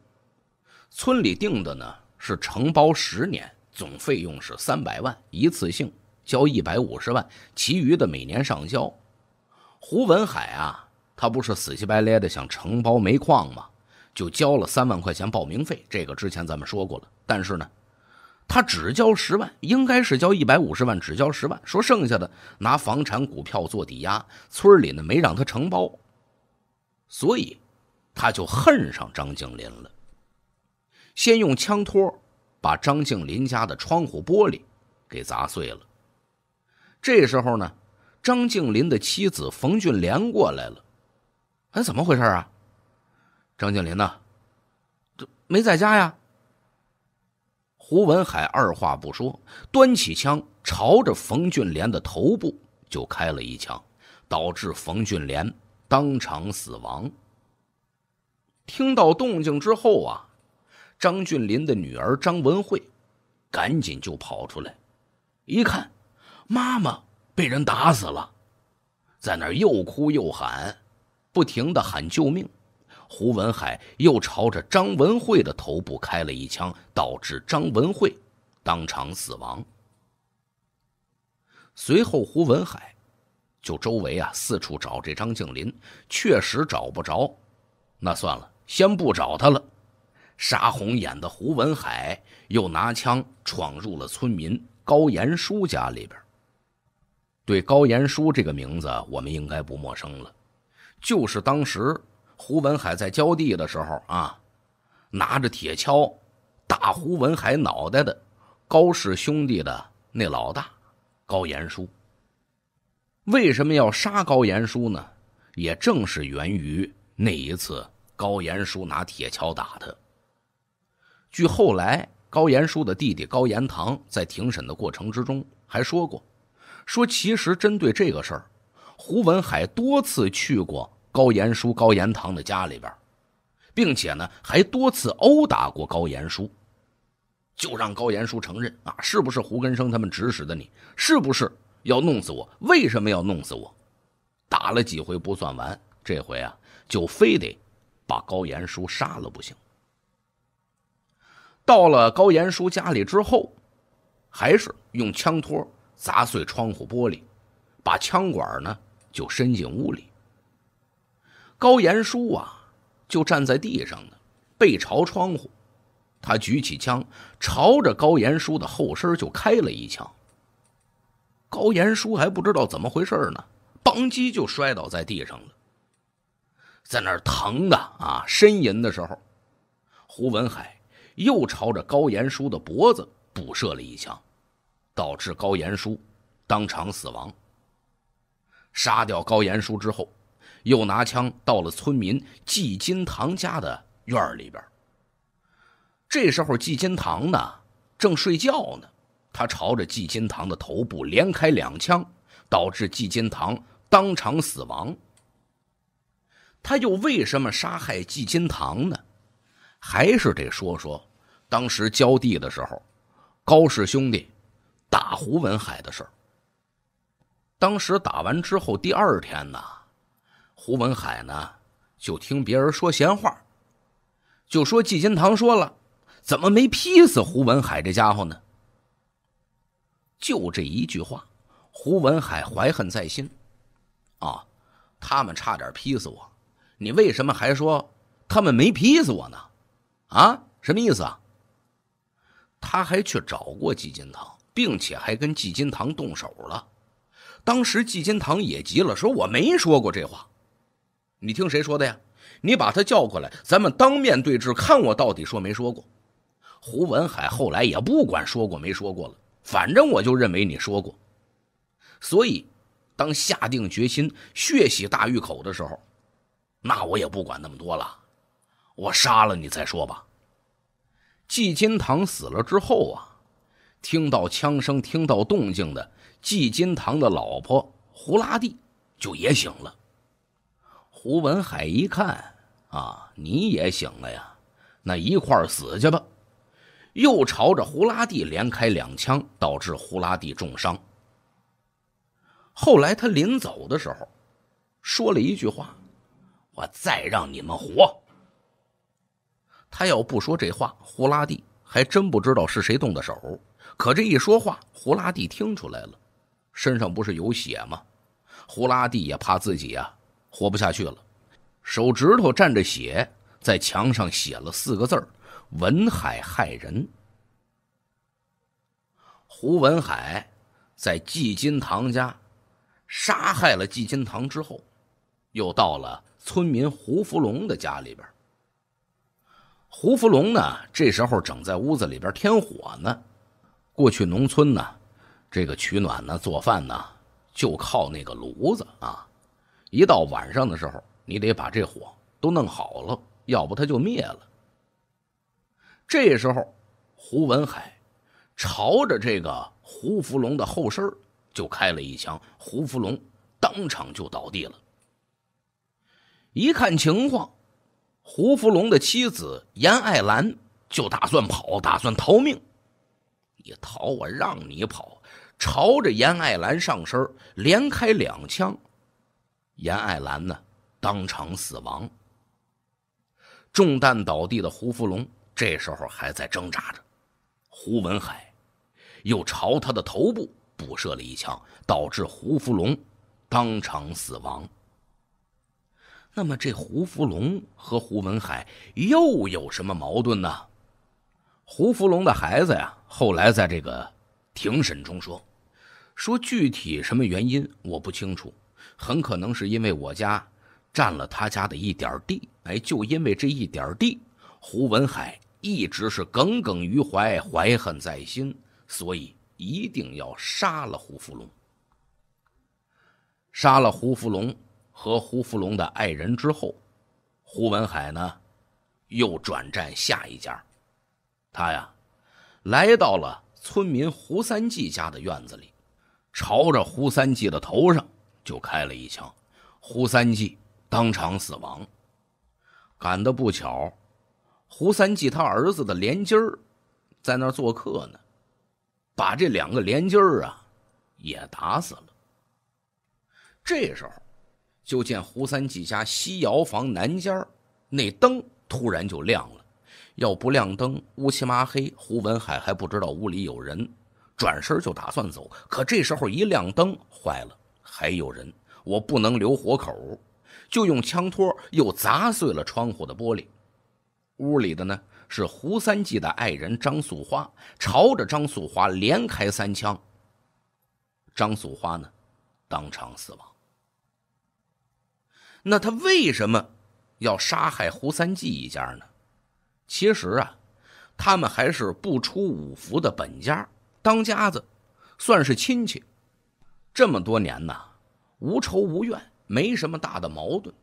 村里定的呢是承包十年，总费用是三百万，一次性交一百五十万，其余的每年上交。胡文海啊，他不是死乞白赖的想承包煤矿吗？就交了三万块钱报名费，这个之前咱们说过了。但是呢。他只交十万，应该是交一百五十万，只交十万，说剩下的拿房产、股票做抵押。村里呢没让他承包，所以他就恨上张敬林了。先用枪托把张敬林家的窗户玻璃给砸碎了。这时候呢，张敬林的妻子冯俊莲过来了，哎，怎么回事啊？张敬林呢？这没在家呀。胡文海二话不说，端起枪，朝着冯俊莲的头部就开了一枪，导致冯俊莲当场死亡。听到动静之后啊，张俊林的女儿张文慧赶紧就跑出来，一看，妈妈被人打死了，在那儿又哭又喊，不停的喊救命。胡文海又朝着张文慧的头部开了一枪，导致张文慧当场死亡。随后，胡文海就周围啊四处找这张静林，确实找不着，那算了，先不找他了。杀红眼的胡文海又拿枪闯入了村民高延叔家里边。对高延叔这个名字，我们应该不陌生了，就是当时。胡文海在浇地的时候啊，拿着铁锹打胡文海脑袋的高氏兄弟的那老大高延书，为什么要杀高延书呢？也正是源于那一次高延书拿铁锹打他。据后来高延书的弟弟高延堂在庭审的过程之中还说过，说其实针对这个事儿，胡文海多次去过。高延书、高延堂的家里边，并且呢还多次殴打过高延书，就让高延书承认啊，是不是胡根生他们指使的？你是不是要弄死我？为什么要弄死我？打了几回不算完，这回啊就非得把高延书杀了不行。到了高延书家里之后，还是用枪托砸碎窗户玻璃，把枪管呢就伸进屋里。高延书啊，就站在地上呢，背朝窗户。他举起枪，朝着高延书的后身就开了一枪。高延书还不知道怎么回事呢，邦叽就摔倒在地上了，在那儿疼的啊呻吟的时候，胡文海又朝着高延书的脖子补射了一枪，导致高延书当场死亡。杀掉高延书之后。又拿枪到了村民季金堂家的院里边。这时候季金堂呢正睡觉呢，他朝着季金堂的头部连开两枪，导致季金堂当场死亡。他又为什么杀害季金堂呢？还是得说说当时浇地的时候，高氏兄弟打胡文海的事儿。当时打完之后，第二天呢？胡文海呢，就听别人说闲话，就说纪金堂说了，怎么没劈死胡文海这家伙呢？就这一句话，胡文海怀恨在心。啊，他们差点劈死我，你为什么还说他们没劈死我呢？啊，什么意思啊？他还去找过纪金堂，并且还跟纪金堂动手了。当时纪金堂也急了，说我没说过这话。你听谁说的呀？你把他叫过来，咱们当面对质，看我到底说没说过。胡文海后来也不管说过没说过了，反正我就认为你说过。所以，当下定决心血洗大峪口的时候，那我也不管那么多了，我杀了你再说吧。季金堂死了之后啊，听到枪声、听到动静的季金堂的老婆胡拉蒂就也醒了。胡文海一看，啊，你也醒了呀？那一块死去吧！又朝着胡拉蒂连开两枪，导致胡拉蒂重伤。后来他临走的时候，说了一句话：“我再让你们活。”他要不说这话，胡拉蒂还真不知道是谁动的手。可这一说话，胡拉蒂听出来了，身上不是有血吗？胡拉蒂也怕自己呀。活不下去了，手指头沾着血，在墙上写了四个字文海害人。”胡文海在季金堂家杀害了季金堂之后，又到了村民胡福龙的家里边。胡福龙呢，这时候正在屋子里边添火呢。过去农村呢，这个取暖呢、做饭呢，就靠那个炉子啊。一到晚上的时候，你得把这火都弄好了，要不它就灭了。这时候，胡文海朝着这个胡福龙的后身就开了一枪，胡福龙当场就倒地了。一看情况，胡福龙的妻子严爱兰就打算跑，打算逃命。你逃，我让你跑！朝着严爱兰上身连开两枪。严爱兰呢？当场死亡。中弹倒地的胡福龙这时候还在挣扎着，胡文海又朝他的头部补射了一枪，导致胡福龙当场死亡。那么，这胡福龙和胡文海又有什么矛盾呢？胡福龙的孩子呀，后来在这个庭审中说，说具体什么原因我不清楚。很可能是因为我家占了他家的一点地，哎，就因为这一点地，胡文海一直是耿耿于怀，怀恨在心，所以一定要杀了胡福龙。杀了胡福龙和胡福龙的爱人之后，胡文海呢，又转战下一家，他呀，来到了村民胡三季家的院子里，朝着胡三季的头上。就开了一枪，胡三季当场死亡。赶得不巧，胡三季他儿子的连襟儿在那儿做客呢，把这两个连襟儿啊也打死了。这时候，就见胡三季家西窑房南间那灯突然就亮了。要不亮灯，乌漆麻黑，胡文海还不知道屋里有人，转身就打算走。可这时候一亮灯，坏了。还有人，我不能留活口，就用枪托又砸碎了窗户的玻璃。屋里的呢是胡三季的爱人张素花，朝着张素花连开三枪，张素花呢当场死亡。那他为什么要杀害胡三季一家呢？其实啊，他们还是不出五福的本家，当家子，算是亲戚。这么多年呢，无仇无怨，没什么大的矛盾。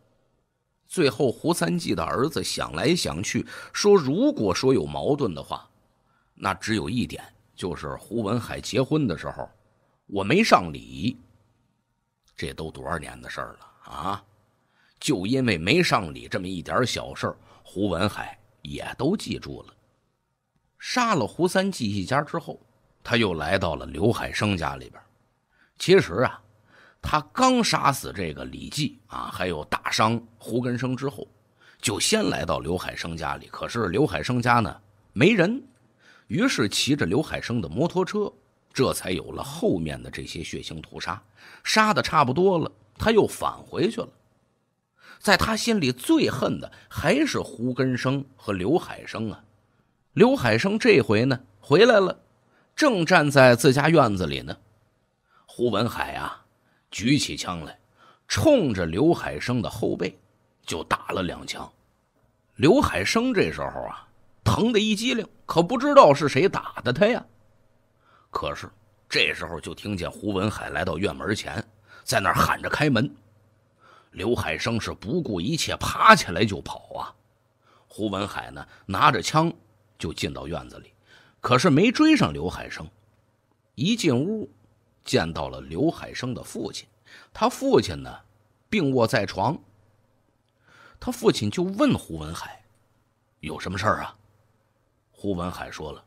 最后，胡三季的儿子想来想去，说如果说有矛盾的话，那只有一点，就是胡文海结婚的时候，我没上礼。这都多少年的事儿了啊！就因为没上礼这么一点小事胡文海也都记住了。杀了胡三季一家之后，他又来到了刘海生家里边。其实啊，他刚杀死这个李记啊，还有打伤胡根生之后，就先来到刘海生家里。可是刘海生家呢没人，于是骑着刘海生的摩托车，这才有了后面的这些血腥屠杀。杀的差不多了，他又返回去了。在他心里最恨的还是胡根生和刘海生啊。刘海生这回呢回来了，正站在自家院子里呢。胡文海啊，举起枪来，冲着刘海生的后背就打了两枪。刘海生这时候啊，疼得一激灵，可不知道是谁打的他呀。可是这时候就听见胡文海来到院门前，在那儿喊着开门。刘海生是不顾一切爬起来就跑啊。胡文海呢，拿着枪就进到院子里，可是没追上刘海生。一进屋。见到了刘海生的父亲，他父亲呢病卧在床。他父亲就问胡文海：“有什么事儿啊？”胡文海说了：“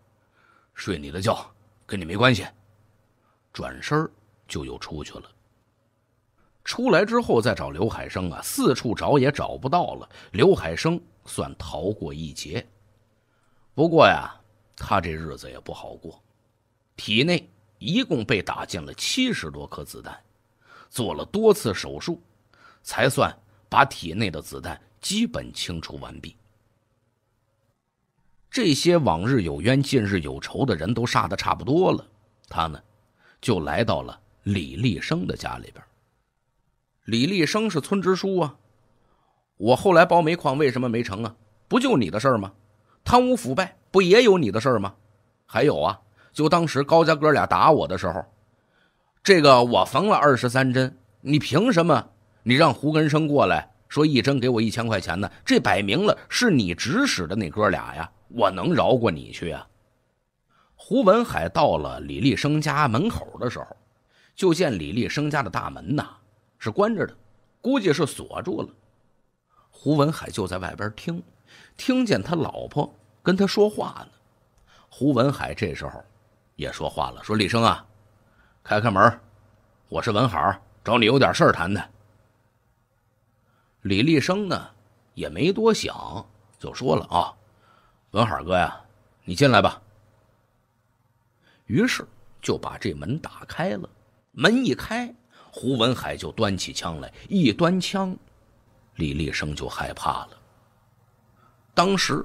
睡你的觉，跟你没关系。”转身就又出去了。出来之后再找刘海生啊，四处找也找不到了。刘海生算逃过一劫，不过呀，他这日子也不好过，体内。一共被打进了七十多颗子弹，做了多次手术，才算把体内的子弹基本清除完毕。这些往日有冤、近日有仇的人都杀得差不多了，他呢，就来到了李立生的家里边。李立生是村支书啊。我后来包煤矿为什么没成啊？不就你的事儿吗？贪污腐败不也有你的事儿吗？还有啊。就当时高家哥俩打我的时候，这个我缝了二十三针，你凭什么？你让胡根生过来说一针给我一千块钱呢？这摆明了是你指使的那哥俩呀！我能饶过你去啊？胡文海到了李立生家门口的时候，就见李立生家的大门呐是关着的，估计是锁住了。胡文海就在外边听，听见他老婆跟他说话呢。胡文海这时候。也说话了，说：“李生啊，开开门，我是文海，找你有点事儿谈谈。”李立生呢也没多想，就说了：“啊，文海哥呀，你进来吧。”于是就把这门打开了。门一开，胡文海就端起枪来。一端枪，李立生就害怕了。当时，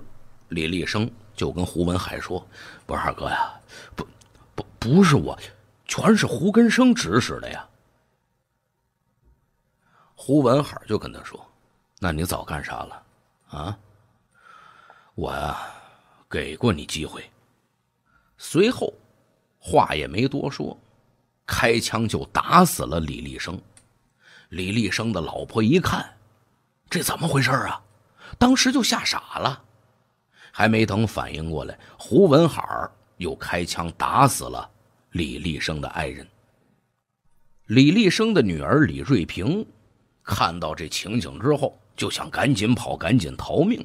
李立生就跟胡文海说：“文海哥呀。”不是我，全是胡根生指使的呀。胡文海就跟他说：“那你早干啥了？啊？我呀，给过你机会。”随后，话也没多说，开枪就打死了李立生。李立生的老婆一看，这怎么回事啊？当时就吓傻了，还没等反应过来，胡文海又开枪打死了。李立生的爱人，李立生的女儿李瑞平，看到这情景之后，就想赶紧跑，赶紧逃命。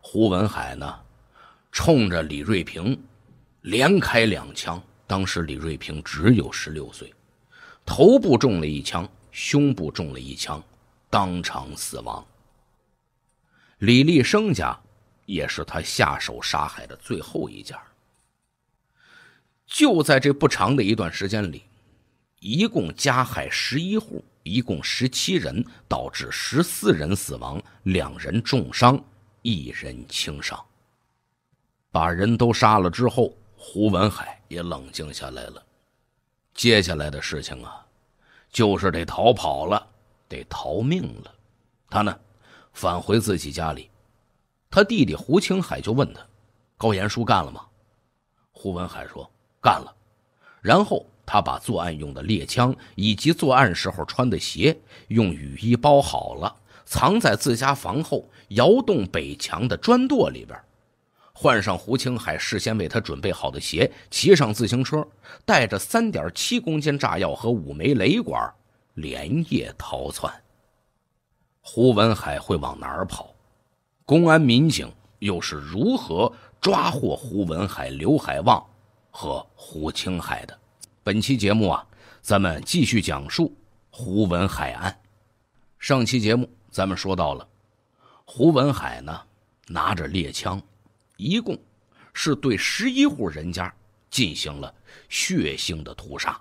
胡文海呢，冲着李瑞平，连开两枪。当时李瑞平只有十六岁，头部中了一枪，胸部中了一枪，当场死亡。李立生家也是他下手杀害的最后一家。就在这不长的一段时间里，一共加害十一户，一共十七人，导致十四人死亡，两人重伤，一人轻伤。把人都杀了之后，胡文海也冷静下来了。接下来的事情啊，就是得逃跑了，得逃命了。他呢，返回自己家里，他弟弟胡青海就问他：“高延叔干了吗？”胡文海说。干了，然后他把作案用的猎枪以及作案时候穿的鞋用雨衣包好了，藏在自家房后窑洞北墙的砖垛里边，换上胡青海事先为他准备好的鞋，骑上自行车，带着三点七公斤炸药和五枚雷管，连夜逃窜。胡文海会往哪儿跑？公安民警又是如何抓获胡文海、刘海旺？和胡青海的，本期节目啊，咱们继续讲述胡文海案。上期节目咱们说到了，胡文海呢拿着猎枪，一共是对十一户人家进行了血腥的屠杀，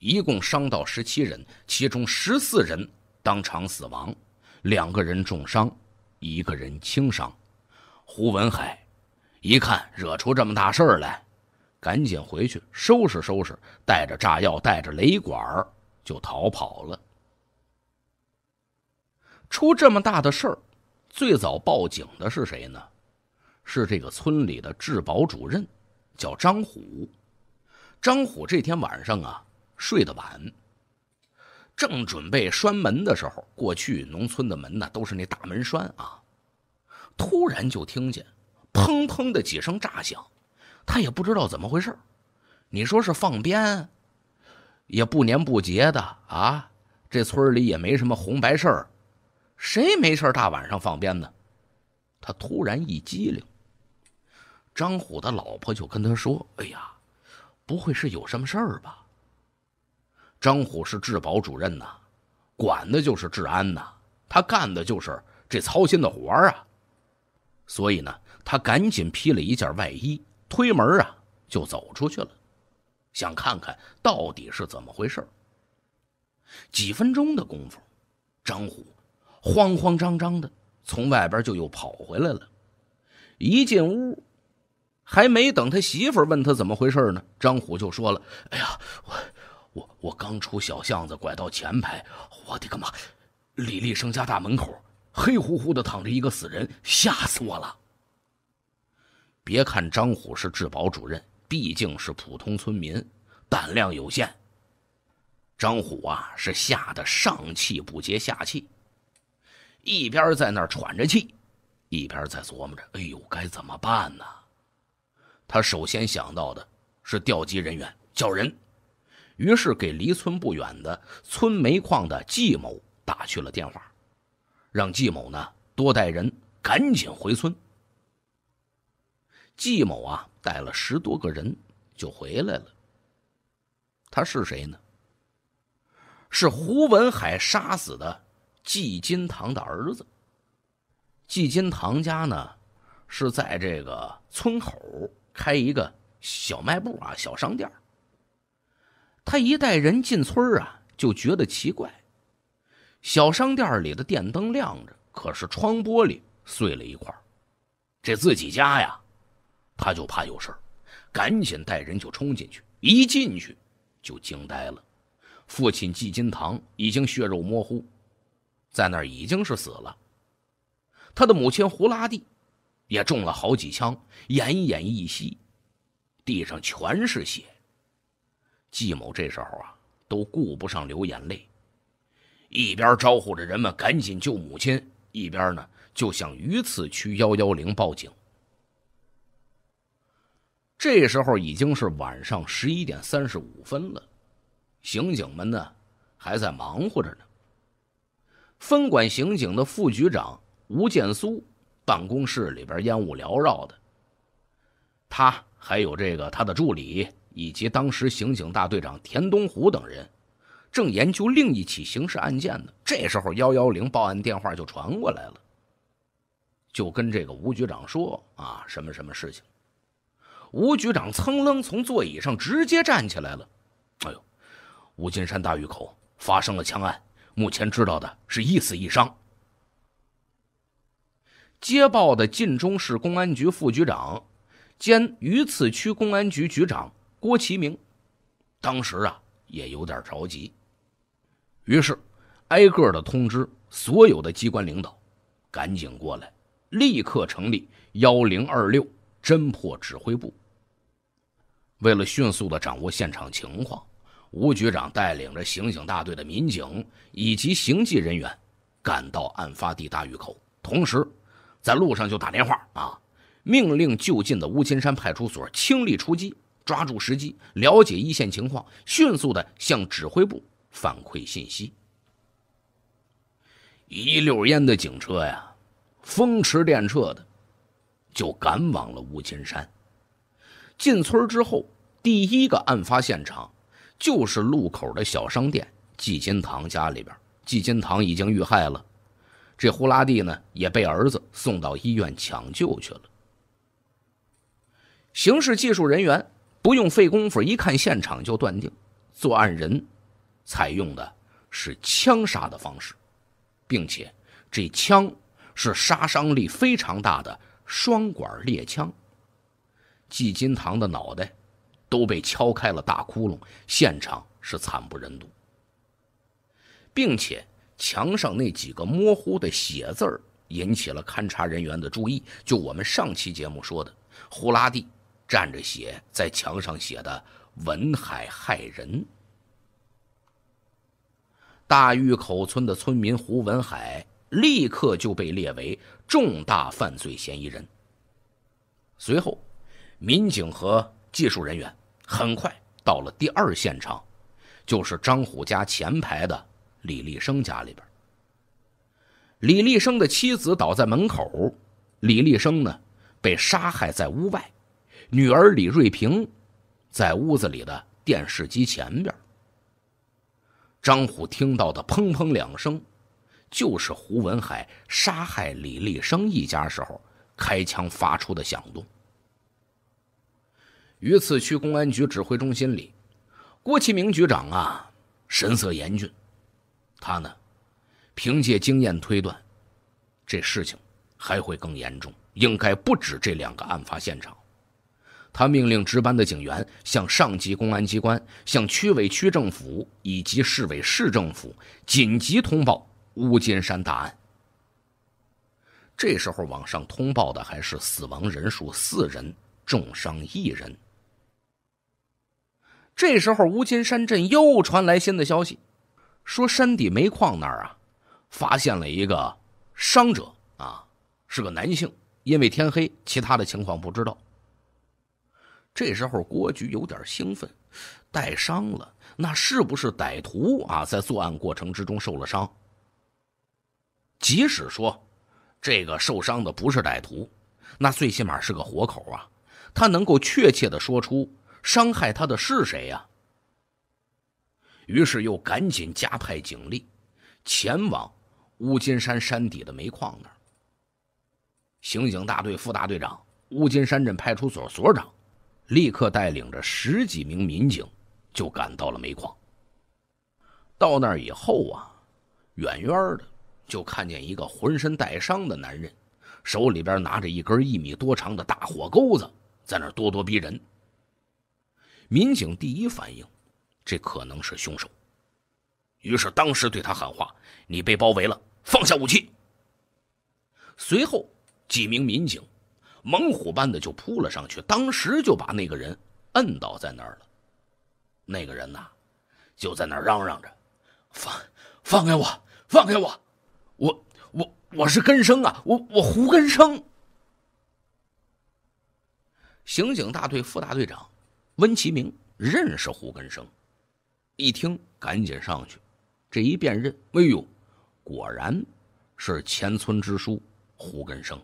一共伤到十七人，其中十四人当场死亡，两个人重伤，一个人轻伤。胡文海一看惹出这么大事儿来。赶紧回去收拾收拾，带着炸药，带着雷管就逃跑了。出这么大的事儿，最早报警的是谁呢？是这个村里的治保主任，叫张虎。张虎这天晚上啊睡得晚，正准备拴门的时候，过去农村的门呢都是那大门栓啊，突然就听见砰砰的几声炸响。他也不知道怎么回事你说是放鞭，也不年不节的啊，这村里也没什么红白事儿，谁没事大晚上放鞭呢？他突然一机灵，张虎的老婆就跟他说：“哎呀，不会是有什么事儿吧？”张虎是治保主任呐，管的就是治安呐，他干的就是这操心的活儿啊，所以呢，他赶紧披了一件外衣。推门啊，就走出去了，想看看到底是怎么回事。几分钟的功夫，张虎慌慌张张的从外边就又跑回来了。一进屋，还没等他媳妇问他怎么回事呢，张虎就说了：“哎呀，我、我、我刚出小巷子，拐到前排，我的个妈！李立生家大门口黑乎乎的躺着一个死人，吓死我了。”别看张虎是治保主任，毕竟是普通村民，胆量有限。张虎啊是吓得上气不接下气，一边在那儿喘着气，一边在琢磨着：“哎呦，该怎么办呢？”他首先想到的是调集人员，叫人。于是给离村不远的村煤矿的季某打去了电话，让季某呢多带人，赶紧回村。季某啊，带了十多个人就回来了。他是谁呢？是胡文海杀死的季金堂的儿子。季金堂家呢，是在这个村口开一个小卖部啊，小商店。他一带人进村啊，就觉得奇怪。小商店里的电灯亮着，可是窗玻璃碎了一块。这自己家呀。他就怕有事儿，赶紧带人就冲进去。一进去就惊呆了，父亲季金堂已经血肉模糊，在那儿已经是死了。他的母亲胡拉蒂也中了好几枪，奄奄一息，地上全是血。季某这时候啊，都顾不上流眼泪，一边招呼着人们赶紧救母亲，一边呢就向榆次区幺幺零报警。这时候已经是晚上十一点三十五分了，刑警们呢还在忙活着呢。分管刑警的副局长吴建苏办公室里边烟雾缭绕的，他还有这个他的助理以及当时刑警大队长田东虎等人，正研究另一起刑事案件呢。这时候幺幺零报案电话就传过来了，就跟这个吴局长说啊什么什么事情。吴局长蹭楞从座椅上直接站起来了。哎呦，乌金山大峪口发生了枪案，目前知道的是一死一伤。接报的晋中市公安局副局长兼榆次区公安局局长郭其明，当时啊也有点着急，于是挨个的通知所有的机关领导，赶紧过来，立刻成立幺零二六。侦破指挥部。为了迅速的掌握现场情况，吴局长带领着刑警大队的民警以及行迹人员，赶到案发地大峪口，同时，在路上就打电话啊，命令就近的乌金山派出所倾力出击，抓住时机，了解一线情况，迅速的向指挥部反馈信息。一溜烟的警车呀，风驰电掣的。就赶往了乌金山。进村之后，第一个案发现场就是路口的小商店季金堂家里边。季金堂已经遇害了，这呼拉蒂呢也被儿子送到医院抢救去了。刑事技术人员不用费功夫，一看现场就断定，作案人采用的是枪杀的方式，并且这枪是杀伤力非常大的。双管猎枪。纪金堂的脑袋都被敲开了大窟窿，现场是惨不忍睹。并且墙上那几个模糊的血字儿引起了勘察人员的注意。就我们上期节目说的，呼拉地蘸着血在墙上写的“文海害人”，大峪口村的村民胡文海立刻就被列为。重大犯罪嫌疑人。随后，民警和技术人员很快到了第二现场，就是张虎家前排的李立生家里边。李立生的妻子倒在门口，李立生呢被杀害在屋外，女儿李瑞平在屋子里的电视机前边。张虎听到的砰砰两声。就是胡文海杀害李立生一家时候开枪发出的响动。榆次区公安局指挥中心里，郭启明局长啊，神色严峻。他呢，凭借经验推断，这事情还会更严重，应该不止这两个案发现场。他命令值班的警员向上级公安机关、向区委区政府以及市委市政府紧急通报。乌金山大案，这时候网上通报的还是死亡人数四人，重伤一人。这时候乌金山镇又传来新的消息，说山底煤矿那儿啊，发现了一个伤者啊，是个男性，因为天黑，其他的情况不知道。这时候郭局有点兴奋，带伤了，那是不是歹徒啊，在作案过程之中受了伤？即使说，这个受伤的不是歹徒，那最起码是个活口啊！他能够确切的说出伤害他的是谁呀？于是又赶紧加派警力，前往乌金山山底的煤矿那儿。刑警大队副大队长、乌金山镇派出所所长，立刻带领着十几名民警，就赶到了煤矿。到那儿以后啊，远远的。就看见一个浑身带伤的男人，手里边拿着一根一米多长的大火钩子，在那咄咄逼人。民警第一反应，这可能是凶手，于是当时对他喊话：“你被包围了，放下武器！”随后几名民警猛虎般的就扑了上去，当时就把那个人摁倒在那儿了。那个人呐，就在那儿嚷嚷着：“放，放开我，放开我！”我是根生啊，我我胡根生，刑警大队副大队长温其明认识胡根生，一听赶紧上去，这一辨认，哎呦，果然，是前村支书胡根生。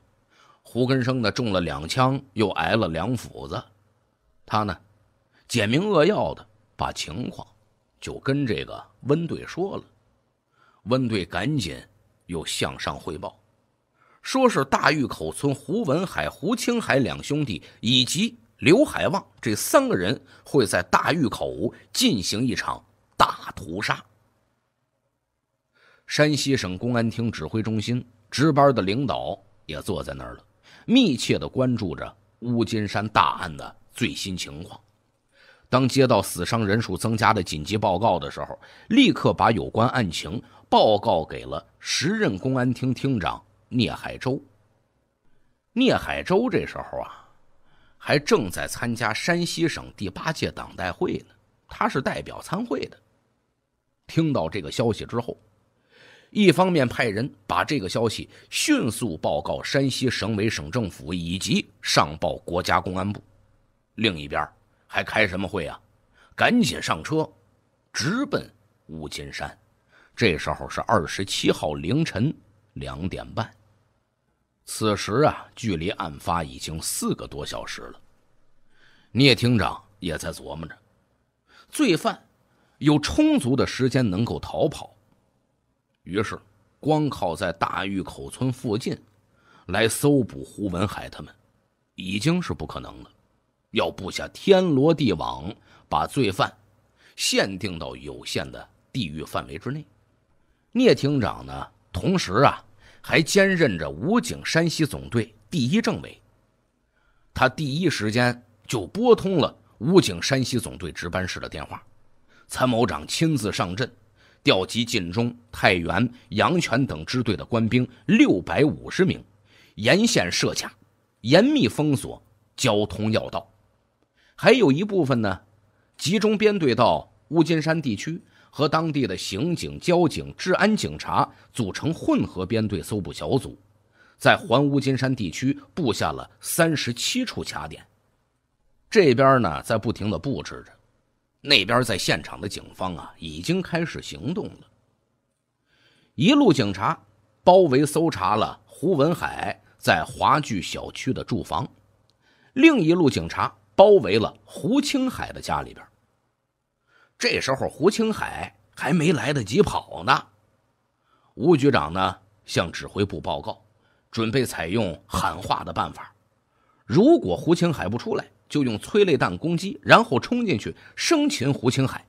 胡根生呢中了两枪，又挨了两斧子，他呢简明扼要的把情况就跟这个温队说了，温队赶紧。又向上汇报，说是大峪口村胡文海、胡青海两兄弟以及刘海旺这三个人会在大峪口进行一场大屠杀。山西省公安厅指挥中心值班的领导也坐在那儿了，密切的关注着乌金山大案的最新情况。当接到死伤人数增加的紧急报告的时候，立刻把有关案情。报告给了时任公安厅厅长聂海洲。聂海洲这时候啊，还正在参加山西省第八届党代会呢，他是代表参会的。听到这个消息之后，一方面派人把这个消息迅速报告山西省委、省政府以及上报国家公安部，另一边还开什么会啊？赶紧上车，直奔乌金山。这时候是二十七号凌晨两点半，此时啊，距离案发已经四个多小时了。聂厅长也在琢磨着，罪犯有充足的时间能够逃跑，于是光靠在大峪口村附近来搜捕胡文海他们，已经是不可能了。要布下天罗地网，把罪犯限定到有限的地域范围之内。聂厅长呢？同时啊，还兼任着武警山西总队第一政委。他第一时间就拨通了武警山西总队值班室的电话，参谋长亲自上阵，调集晋中、太原、阳泉等支队的官兵六百五十名，沿线设卡，严密封锁交通要道，还有一部分呢，集中编队到乌金山地区。和当地的刑警、交警、治安警察组成混合编队搜捕小组，在环乌金山地区布下了三十七处卡点。这边呢，在不停的布置着；那边在现场的警方啊，已经开始行动了。一路警察包围搜查了胡文海在华聚小区的住房，另一路警察包围了胡青海的家里边。这时候胡青海还没来得及跑呢，吴局长呢向指挥部报告，准备采用喊话的办法。如果胡青海不出来，就用催泪弹攻击，然后冲进去生擒胡青海。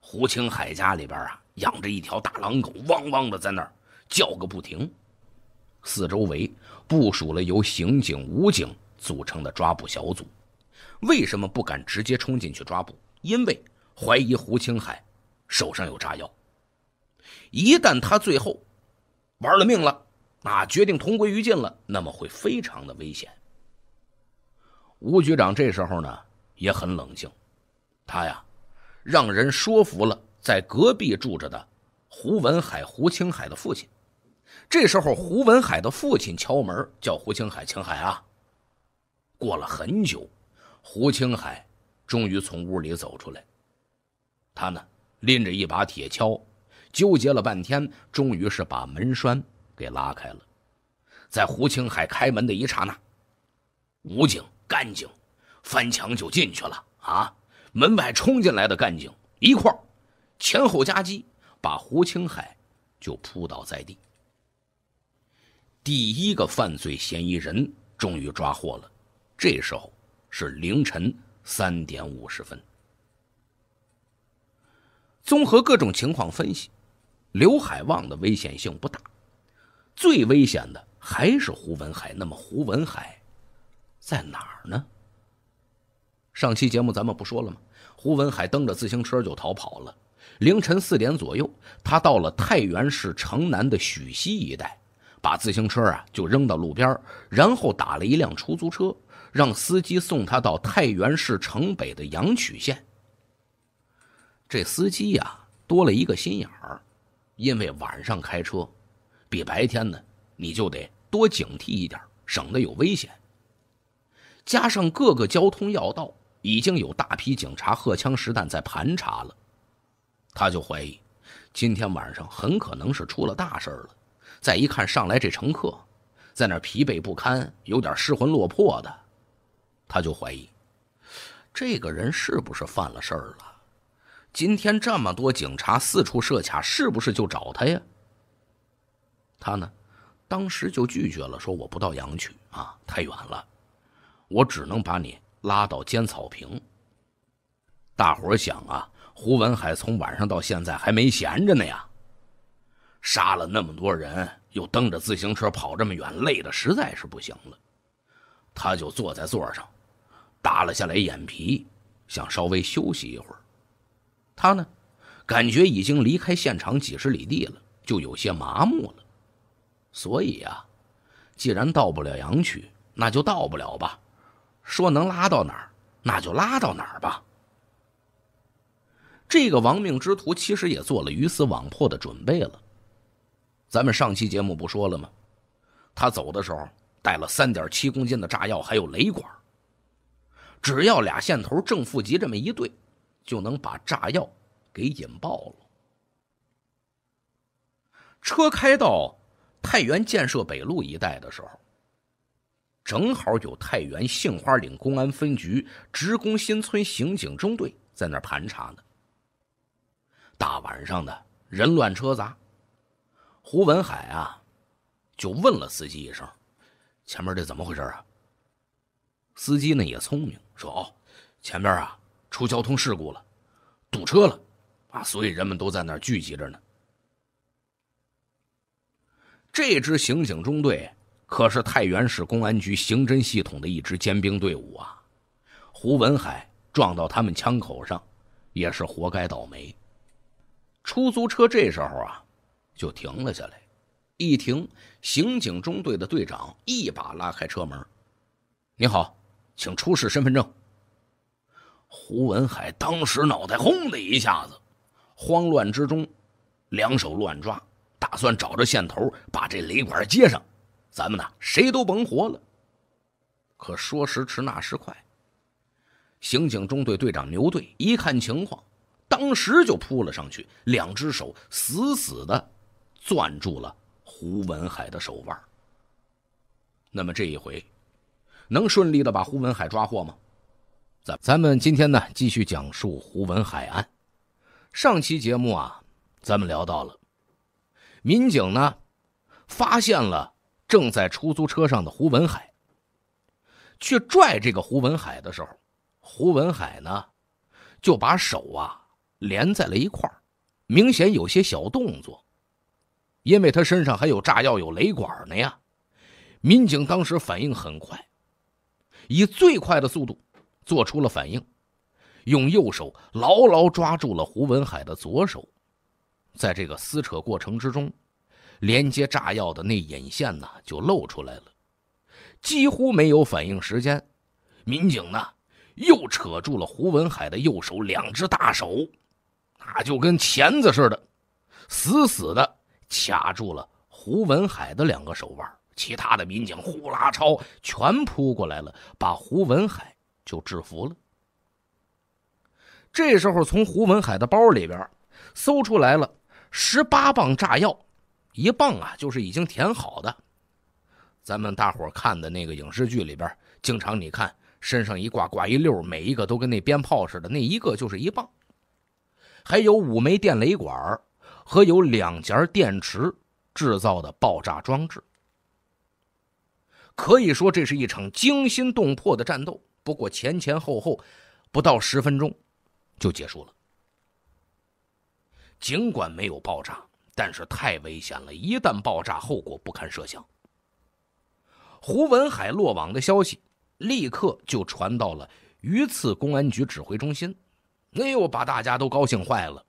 胡青海家里边啊养着一条大狼狗，汪汪的在那儿叫个不停。四周围部署了由刑警、武警组成的抓捕小组。为什么不敢直接冲进去抓捕？因为怀疑胡青海手上有炸药，一旦他最后玩了命了，啊，决定同归于尽了，那么会非常的危险。吴局长这时候呢也很冷静，他呀让人说服了在隔壁住着的胡文海、胡青海的父亲。这时候胡文海的父亲敲门，叫胡青海，青海啊！过了很久，胡青海。终于从屋里走出来，他呢拎着一把铁锹，纠结了半天，终于是把门栓给拉开了。在胡青海开门的一刹那，武警、干警翻墙就进去了啊！门外冲进来的干警一块前后夹击，把胡青海就扑倒在地。第一个犯罪嫌疑人终于抓获了。这时候是凌晨。三点五十分，综合各种情况分析，刘海旺的危险性不大，最危险的还是胡文海。那么胡文海在哪儿呢？上期节目咱们不说了吗？胡文海蹬着自行车就逃跑了。凌晨四点左右，他到了太原市城南的许西一带，把自行车啊就扔到路边，然后打了一辆出租车。让司机送他到太原市城北的阳曲县。这司机呀，多了一个心眼儿，因为晚上开车，比白天呢，你就得多警惕一点儿，省得有危险。加上各个交通要道已经有大批警察荷枪实弹在盘查了，他就怀疑，今天晚上很可能是出了大事了。再一看上来这乘客，在那疲惫不堪，有点失魂落魄的。他就怀疑，这个人是不是犯了事儿了？今天这么多警察四处设卡，是不是就找他呀？他呢，当时就拒绝了，说我不到阳曲啊，太远了，我只能把你拉到尖草坪。大伙儿想啊，胡文海从晚上到现在还没闲着呢呀，杀了那么多人，又蹬着自行车跑这么远，累得实在是不行了，他就坐在座上。耷拉下来眼皮，想稍微休息一会儿。他呢，感觉已经离开现场几十里地了，就有些麻木了。所以啊，既然到不了阳曲，那就到不了吧。说能拉到哪儿，那就拉到哪儿吧。这个亡命之徒其实也做了鱼死网破的准备了。咱们上期节目不说了吗？他走的时候带了三点七公斤的炸药，还有雷管。只要俩线头正负极这么一对，就能把炸药给引爆了。车开到太原建设北路一带的时候，正好有太原杏花岭公安分局职工新村刑警中队在那儿盘查呢。大晚上的人乱车杂，胡文海啊，就问了司机一声：“前面这怎么回事啊？”司机呢也聪明，说：“哦，前边啊出交通事故了，堵车了，啊，所以人们都在那儿聚集着呢。”这支刑警中队可是太原市公安局刑侦系统的一支尖兵队伍啊。胡文海撞到他们枪口上，也是活该倒霉。出租车这时候啊就停了下来，一停，刑警中队的队长一把拉开车门：“你好。”请出示身份证。胡文海当时脑袋轰的一下子，慌乱之中，两手乱抓，打算找着线头把这雷管接上，咱们呢谁都甭活了。可说时迟，那时快，刑警中队队长牛队一看情况，当时就扑了上去，两只手死死的攥住了胡文海的手腕。那么这一回。能顺利的把胡文海抓获吗？咱咱们今天呢继续讲述胡文海案。上期节目啊，咱们聊到了，民警呢发现了正在出租车上的胡文海，去拽这个胡文海的时候，胡文海呢就把手啊连在了一块明显有些小动作，因为他身上还有炸药、有雷管呢呀。民警当时反应很快。以最快的速度做出了反应，用右手牢牢抓住了胡文海的左手。在这个撕扯过程之中，连接炸药的那引线呢就露出来了，几乎没有反应时间。民警呢又扯住了胡文海的右手，两只大手，那就跟钳子似的，死死的卡住了胡文海的两个手腕。其他的民警呼啦超全扑过来了，把胡文海就制服了。这时候，从胡文海的包里边搜出来了十八磅炸药，一磅啊就是已经填好的。咱们大伙看的那个影视剧里边，经常你看身上一挂挂一溜，每一个都跟那鞭炮似的，那一个就是一磅。还有五枚电雷管和有两节电池制造的爆炸装置。可以说，这是一场惊心动魄的战斗。不过前前后后不到十分钟就结束了。尽管没有爆炸，但是太危险了，一旦爆炸，后果不堪设想。胡文海落网的消息立刻就传到了榆次公安局指挥中心，哎呦，把大家都高兴坏了。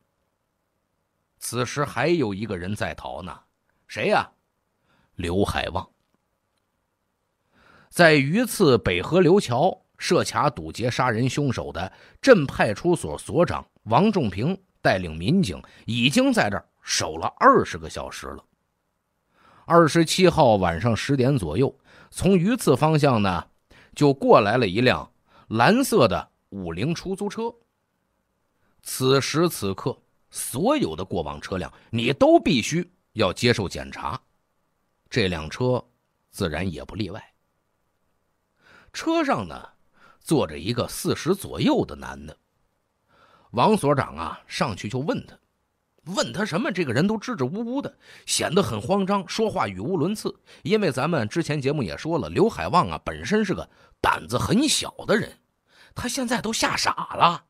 此时还有一个人在逃呢，谁呀？刘海旺。在榆次北河流桥设卡堵截杀人凶手的镇派出所所长王仲平带领民警已经在这儿守了二十个小时了。二十七号晚上十点左右，从榆次方向呢就过来了一辆蓝色的五菱出租车。此时此刻，所有的过往车辆你都必须要接受检查，这辆车自然也不例外。车上呢，坐着一个四十左右的男的。王所长啊，上去就问他，问他什么？这个人都支支吾吾的，显得很慌张，说话语无伦次。因为咱们之前节目也说了，刘海旺啊，本身是个胆子很小的人，他现在都吓傻了。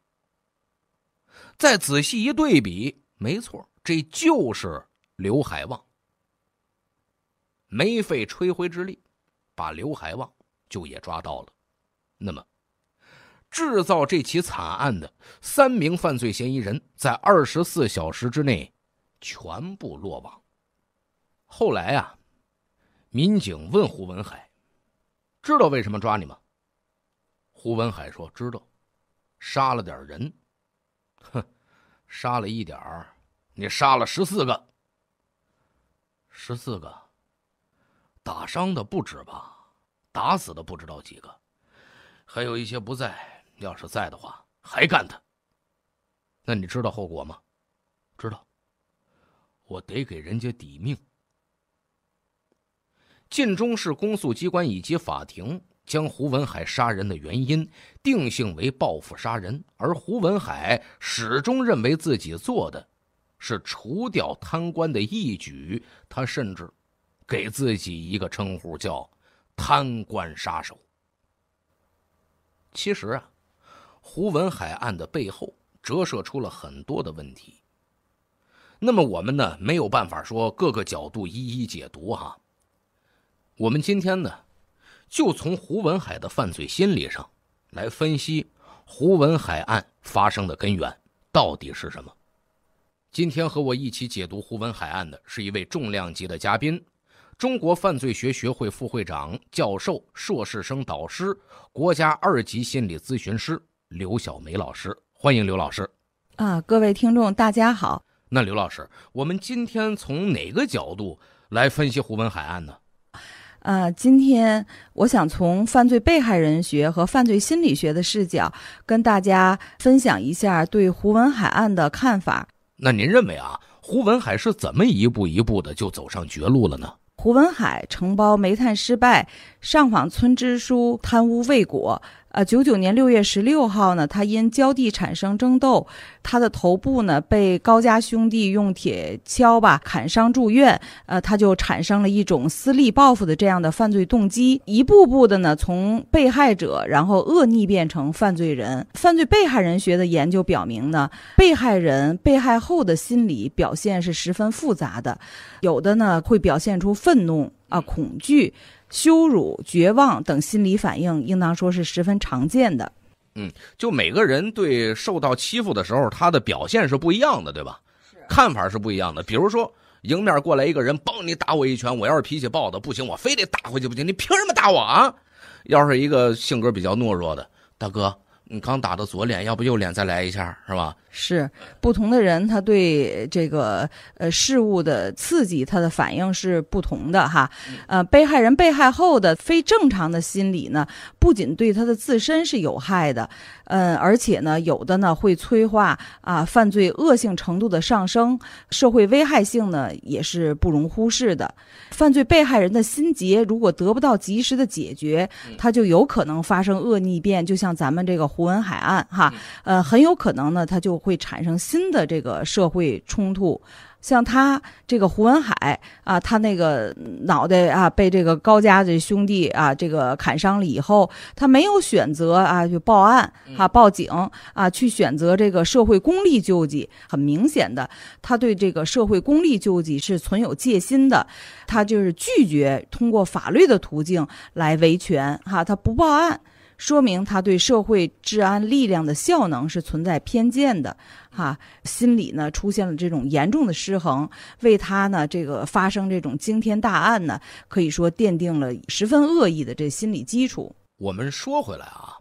再仔细一对比，没错，这就是刘海旺。没费吹灰之力，把刘海旺。就也抓到了，那么制造这起惨案的三名犯罪嫌疑人在二十四小时之内全部落网。后来啊，民警问胡文海：“知道为什么抓你吗？”胡文海说：“知道，杀了点人。”“哼，杀了一点儿，你杀了十四个，十四个，打伤的不止吧？”打死的不知道几个，还有一些不在。要是在的话，还干他。那你知道后果吗？知道。我得给人家抵命。晋中市公诉机关以及法庭将胡文海杀人的原因定性为报复杀人，而胡文海始终认为自己做的是除掉贪官的义举，他甚至给自己一个称呼叫。贪官杀手。其实啊，胡文海案的背后折射出了很多的问题。那么我们呢，没有办法说各个角度一一解读哈。我们今天呢，就从胡文海的犯罪心理上来分析胡文海案发生的根源到底是什么。今天和我一起解读胡文海案的是一位重量级的嘉宾。中国犯罪学学会副会长、教授、硕士生导师、国家二级心理咨询师刘晓梅老师，欢迎刘老师。啊，各位听众，大家好。那刘老师，我们今天从哪个角度来分析胡文海案呢？呃，今天我想从犯罪被害人学和犯罪心理学的视角，跟大家分享一下对胡文海案的看法。那您认为啊，胡文海是怎么一步一步的就走上绝路了呢？胡文海承包煤炭失败，上访村支书贪污未果。啊，九九年六月十六号呢，他因浇地产生争斗，他的头部呢被高家兄弟用铁锹吧砍伤住院。呃，他就产生了一种私利报复的这样的犯罪动机，一步步的呢从被害者，然后恶逆变成犯罪人。犯罪被害人学的研究表明呢，被害人被害后的心理表现是十分复杂的，有的呢会表现出愤怒啊、恐惧。羞辱、绝望等心理反应，应当说是十分常见的。嗯，就每个人对受到欺负的时候，他的表现是不一样的，对吧？看法是不一样的。比如说，迎面过来一个人，帮你打我一拳，我要是脾气暴的，不行，我非得打回去不行，你凭什么打我啊？要是一个性格比较懦弱的，大哥，你刚打的左脸，要不右脸再来一下，是吧？是不同的人，他对这个呃事物的刺激，他的反应是不同的哈。呃，被害人被害后的非正常的心理呢，不仅对他的自身是有害的，嗯，而且呢，有的呢会催化啊犯罪恶性程度的上升，社会危害性呢也是不容忽视的。犯罪被害人的心结如果得不到及时的解决，他就有可能发生恶逆变，就像咱们这个胡文海案哈，呃，很有可能呢他就。会产生新的这个社会冲突，像他这个胡文海啊，他那个脑袋啊被这个高家的兄弟啊这个砍伤了以后，他没有选择啊去报案哈报警啊去选择这个社会公力救济，很明显的他对这个社会公力救济是存有戒心的，他就是拒绝通过法律的途径来维权哈，他不报案。说明他对社会治安力量的效能是存在偏见的，哈，心理呢出现了这种严重的失衡，为他呢这个发生这种惊天大案呢，可以说奠定了十分恶意的这心理基础。我们说回来啊，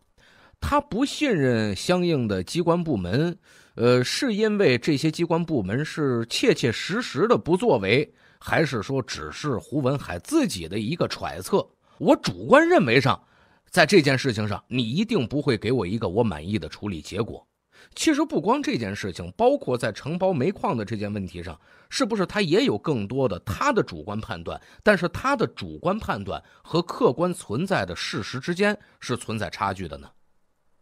他不信任相应的机关部门，呃，是因为这些机关部门是切切实实的不作为，还是说只是胡文海自己的一个揣测？我主观认为上。在这件事情上，你一定不会给我一个我满意的处理结果。其实不光这件事情，包括在承包煤矿的这件问题上，是不是他也有更多的他的主观判断？但是他的主观判断和客观存在的事实之间是存在差距的呢？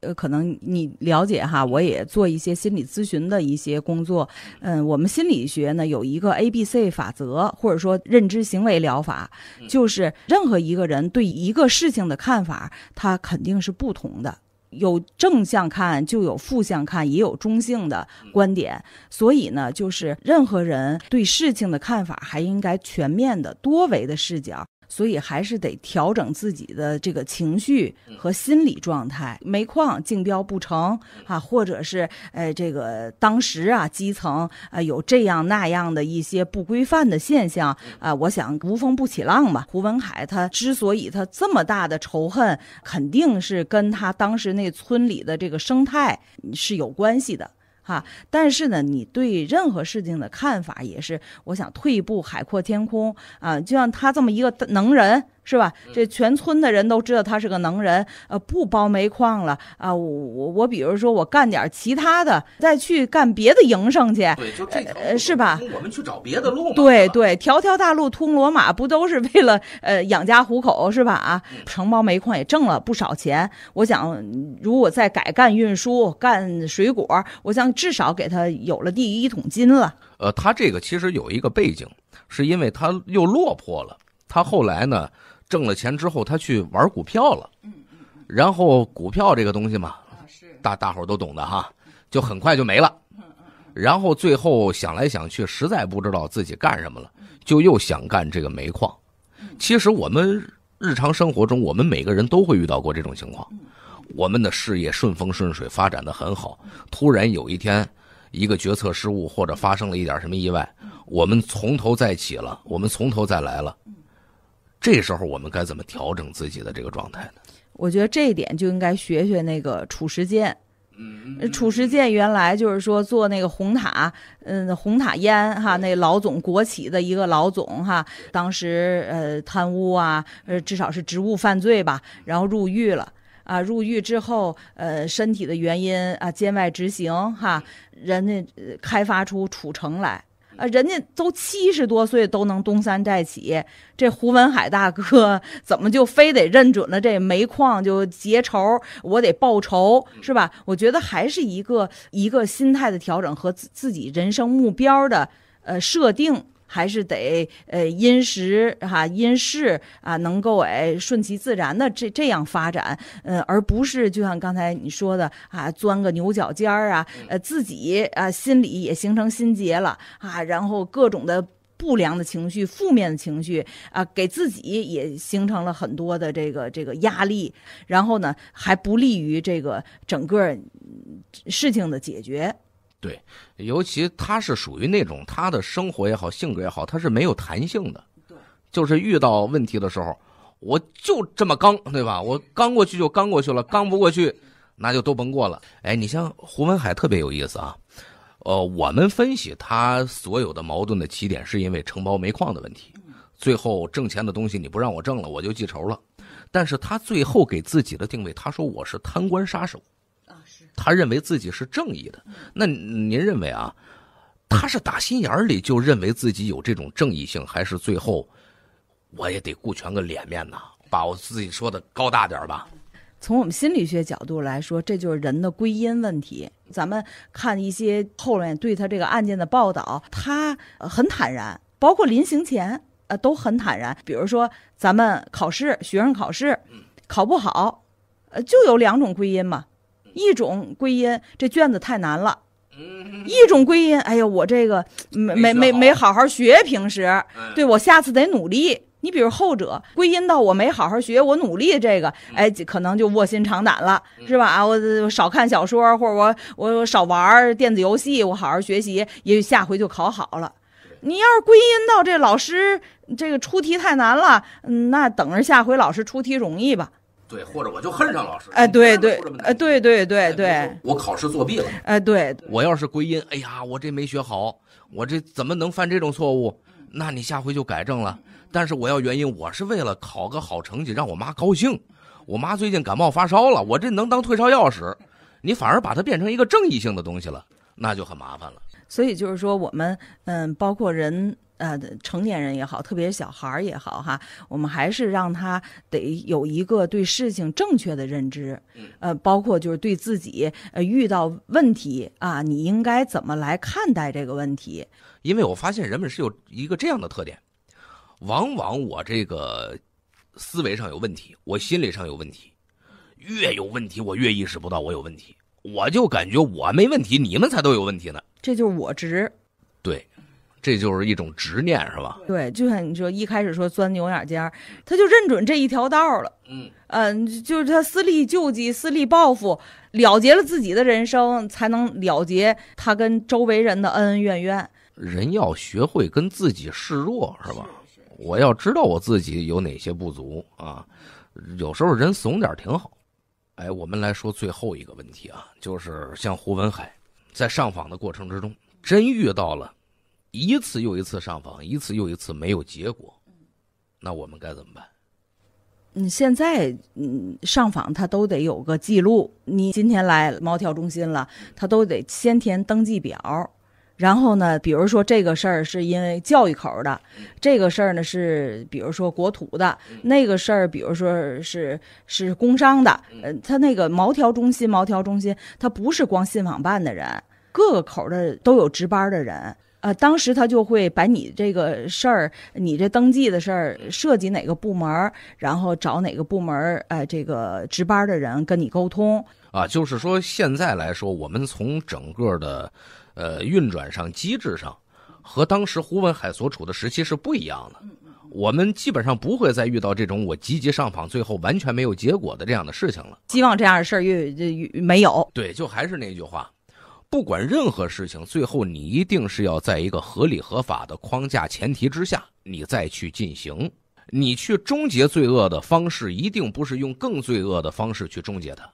呃，可能你了解哈，我也做一些心理咨询的一些工作。嗯，我们心理学呢有一个 A B C 法则，或者说认知行为疗法，就是任何一个人对一个事情的看法，他肯定是不同的，有正向看，就有负向看，也有中性的观点。所以呢，就是任何人对事情的看法，还应该全面的、多维的视角。所以还是得调整自己的这个情绪和心理状态。煤矿竞标不成啊，或者是呃这个当时啊，基层啊有这样那样的一些不规范的现象啊，我想无风不起浪吧。胡文海他之所以他这么大的仇恨，肯定是跟他当时那村里的这个生态是有关系的。哈，但是呢，你对任何事情的看法也是，我想退一步海阔天空啊，就像他这么一个能人。是吧？这全村的人都知道他是个能人，呃，不包煤矿了啊！我我我，比如说我干点其他的，再去干别的营生去，对，就这条是吧？我们去找别的路。对对，条条大路通罗马，不都是为了呃养家糊口是吧？啊，承包煤矿也挣了不少钱。我想，如果再改干运输、干水果，我想至少给他有了第一桶金了。呃，他这个其实有一个背景，是因为他又落魄了。他后来呢？挣了钱之后，他去玩股票了。嗯然后股票这个东西嘛，大大伙都懂的哈，就很快就没了。然后最后想来想去，实在不知道自己干什么了，就又想干这个煤矿。其实我们日常生活中，我们每个人都会遇到过这种情况。我们的事业顺风顺水，发展的很好，突然有一天一个决策失误，或者发生了一点什么意外，我们从头再起了，我们从头再来了。这时候我们该怎么调整自己的这个状态呢？我觉得这一点就应该学学那个褚时健。嗯，褚时健原来就是说做那个红塔，嗯，红塔烟哈，那老总，国企的一个老总哈，当时呃贪污啊，呃，至少是职务犯罪吧，然后入狱了啊，入狱之后，呃，身体的原因啊，监外执行哈，人家开发出褚橙来。啊，人家都七十多岁都能东山再起，这胡文海大哥怎么就非得认准了这煤矿就结仇？我得报仇，是吧？我觉得还是一个一个心态的调整和自自己人生目标的呃设定。还是得呃因时哈因势啊，能够哎顺其自然的这这样发展，嗯，而不是就像刚才你说的啊，钻个牛角尖儿啊，呃自己啊心里也形成心结了啊，然后各种的不良的情绪、负面的情绪啊，给自己也形成了很多的这个这个压力，然后呢还不利于这个整个事情的解决。对，尤其他是属于那种他的生活也好，性格也好，他是没有弹性的。对，就是遇到问题的时候，我就这么刚，对吧？我刚过去就刚过去了，刚不过去，那就都甭过了。哎，你像胡文海特别有意思啊，呃，我们分析他所有的矛盾的起点是因为承包煤矿的问题，最后挣钱的东西你不让我挣了，我就记仇了。但是他最后给自己的定位，他说我是贪官杀手。他认为自己是正义的，那您认为啊，他是打心眼里就认为自己有这种正义性，还是最后我也得顾全个脸面呢，把我自己说的高大点吧？从我们心理学角度来说，这就是人的归因问题。咱们看一些后面对他这个案件的报道，他很坦然，包括临行前呃都很坦然。比如说咱们考试，学生考试考不好，呃就有两种归因嘛。一种归因，这卷子太难了；一种归因，哎呦，我这个没没没没好好学，平时对我下次得努力。你比如后者归因到我没好好学，我努力这个，哎，可能就卧薪尝胆了，是吧？啊，我少看小说，或者我我我少玩电子游戏，我好好学习，也许下回就考好了。你要是归因到这老师这个出题太难了，嗯，那等着下回老师出题容易吧。对，或者我就恨上老师。哎，对对，哎，对对对对，我考试作弊了。哎，对，我要是归因，哎呀，我这没学好，我这怎么能犯这种错误？那你下回就改正了。但是我要原因，我是为了考个好成绩，让我妈高兴。我妈最近感冒发烧了，我这能当退烧药使。你反而把它变成一个正义性的东西了，那就很麻烦了。所以就是说，我们嗯，包括人。呃，成年人也好，特别是小孩儿也好，哈，我们还是让他得有一个对事情正确的认知，呃，包括就是对自己，呃，遇到问题啊，你应该怎么来看待这个问题？因为我发现人们是有一个这样的特点，往往我这个思维上有问题，我心理上有问题，越有问题我越意识不到我有问题，我就感觉我没问题，你们才都有问题呢，这就是我直，对。这就是一种执念，是吧？对，就像你说，一开始说钻牛眼尖儿，他就认准这一条道了。嗯，嗯，就是他私利救济、私利报复，了结了自己的人生，才能了结他跟周围人的恩恩怨怨。人要学会跟自己示弱，是吧？我要知道我自己有哪些不足啊。有时候人怂点挺好。哎，我们来说最后一个问题啊，就是像胡文海在上访的过程之中，真遇到了。一次又一次上访，一次又一次没有结果，那我们该怎么办？你现在嗯，上访他都得有个记录。你今天来毛条中心了，他都得先填登记表。然后呢，比如说这个事儿是因为教育口的，这个事儿呢是比如说国土的，那个事儿比如说是是工商的。嗯，他那个毛条中心，毛条中心，他不是光信访办的人，各个口的都有值班的人。呃，当时他就会把你这个事儿，你这登记的事儿涉及哪个部门，然后找哪个部门，呃，这个值班的人跟你沟通。啊，就是说现在来说，我们从整个的，呃，运转上机制上，和当时胡文海所处的时期是不一样的。我们基本上不会再遇到这种我积极上访，最后完全没有结果的这样的事情了。希望这样的事儿越越没有。对，就还是那句话。不管任何事情，最后你一定是要在一个合理合法的框架前提之下，你再去进行。你去终结罪恶的方式，一定不是用更罪恶的方式去终结它。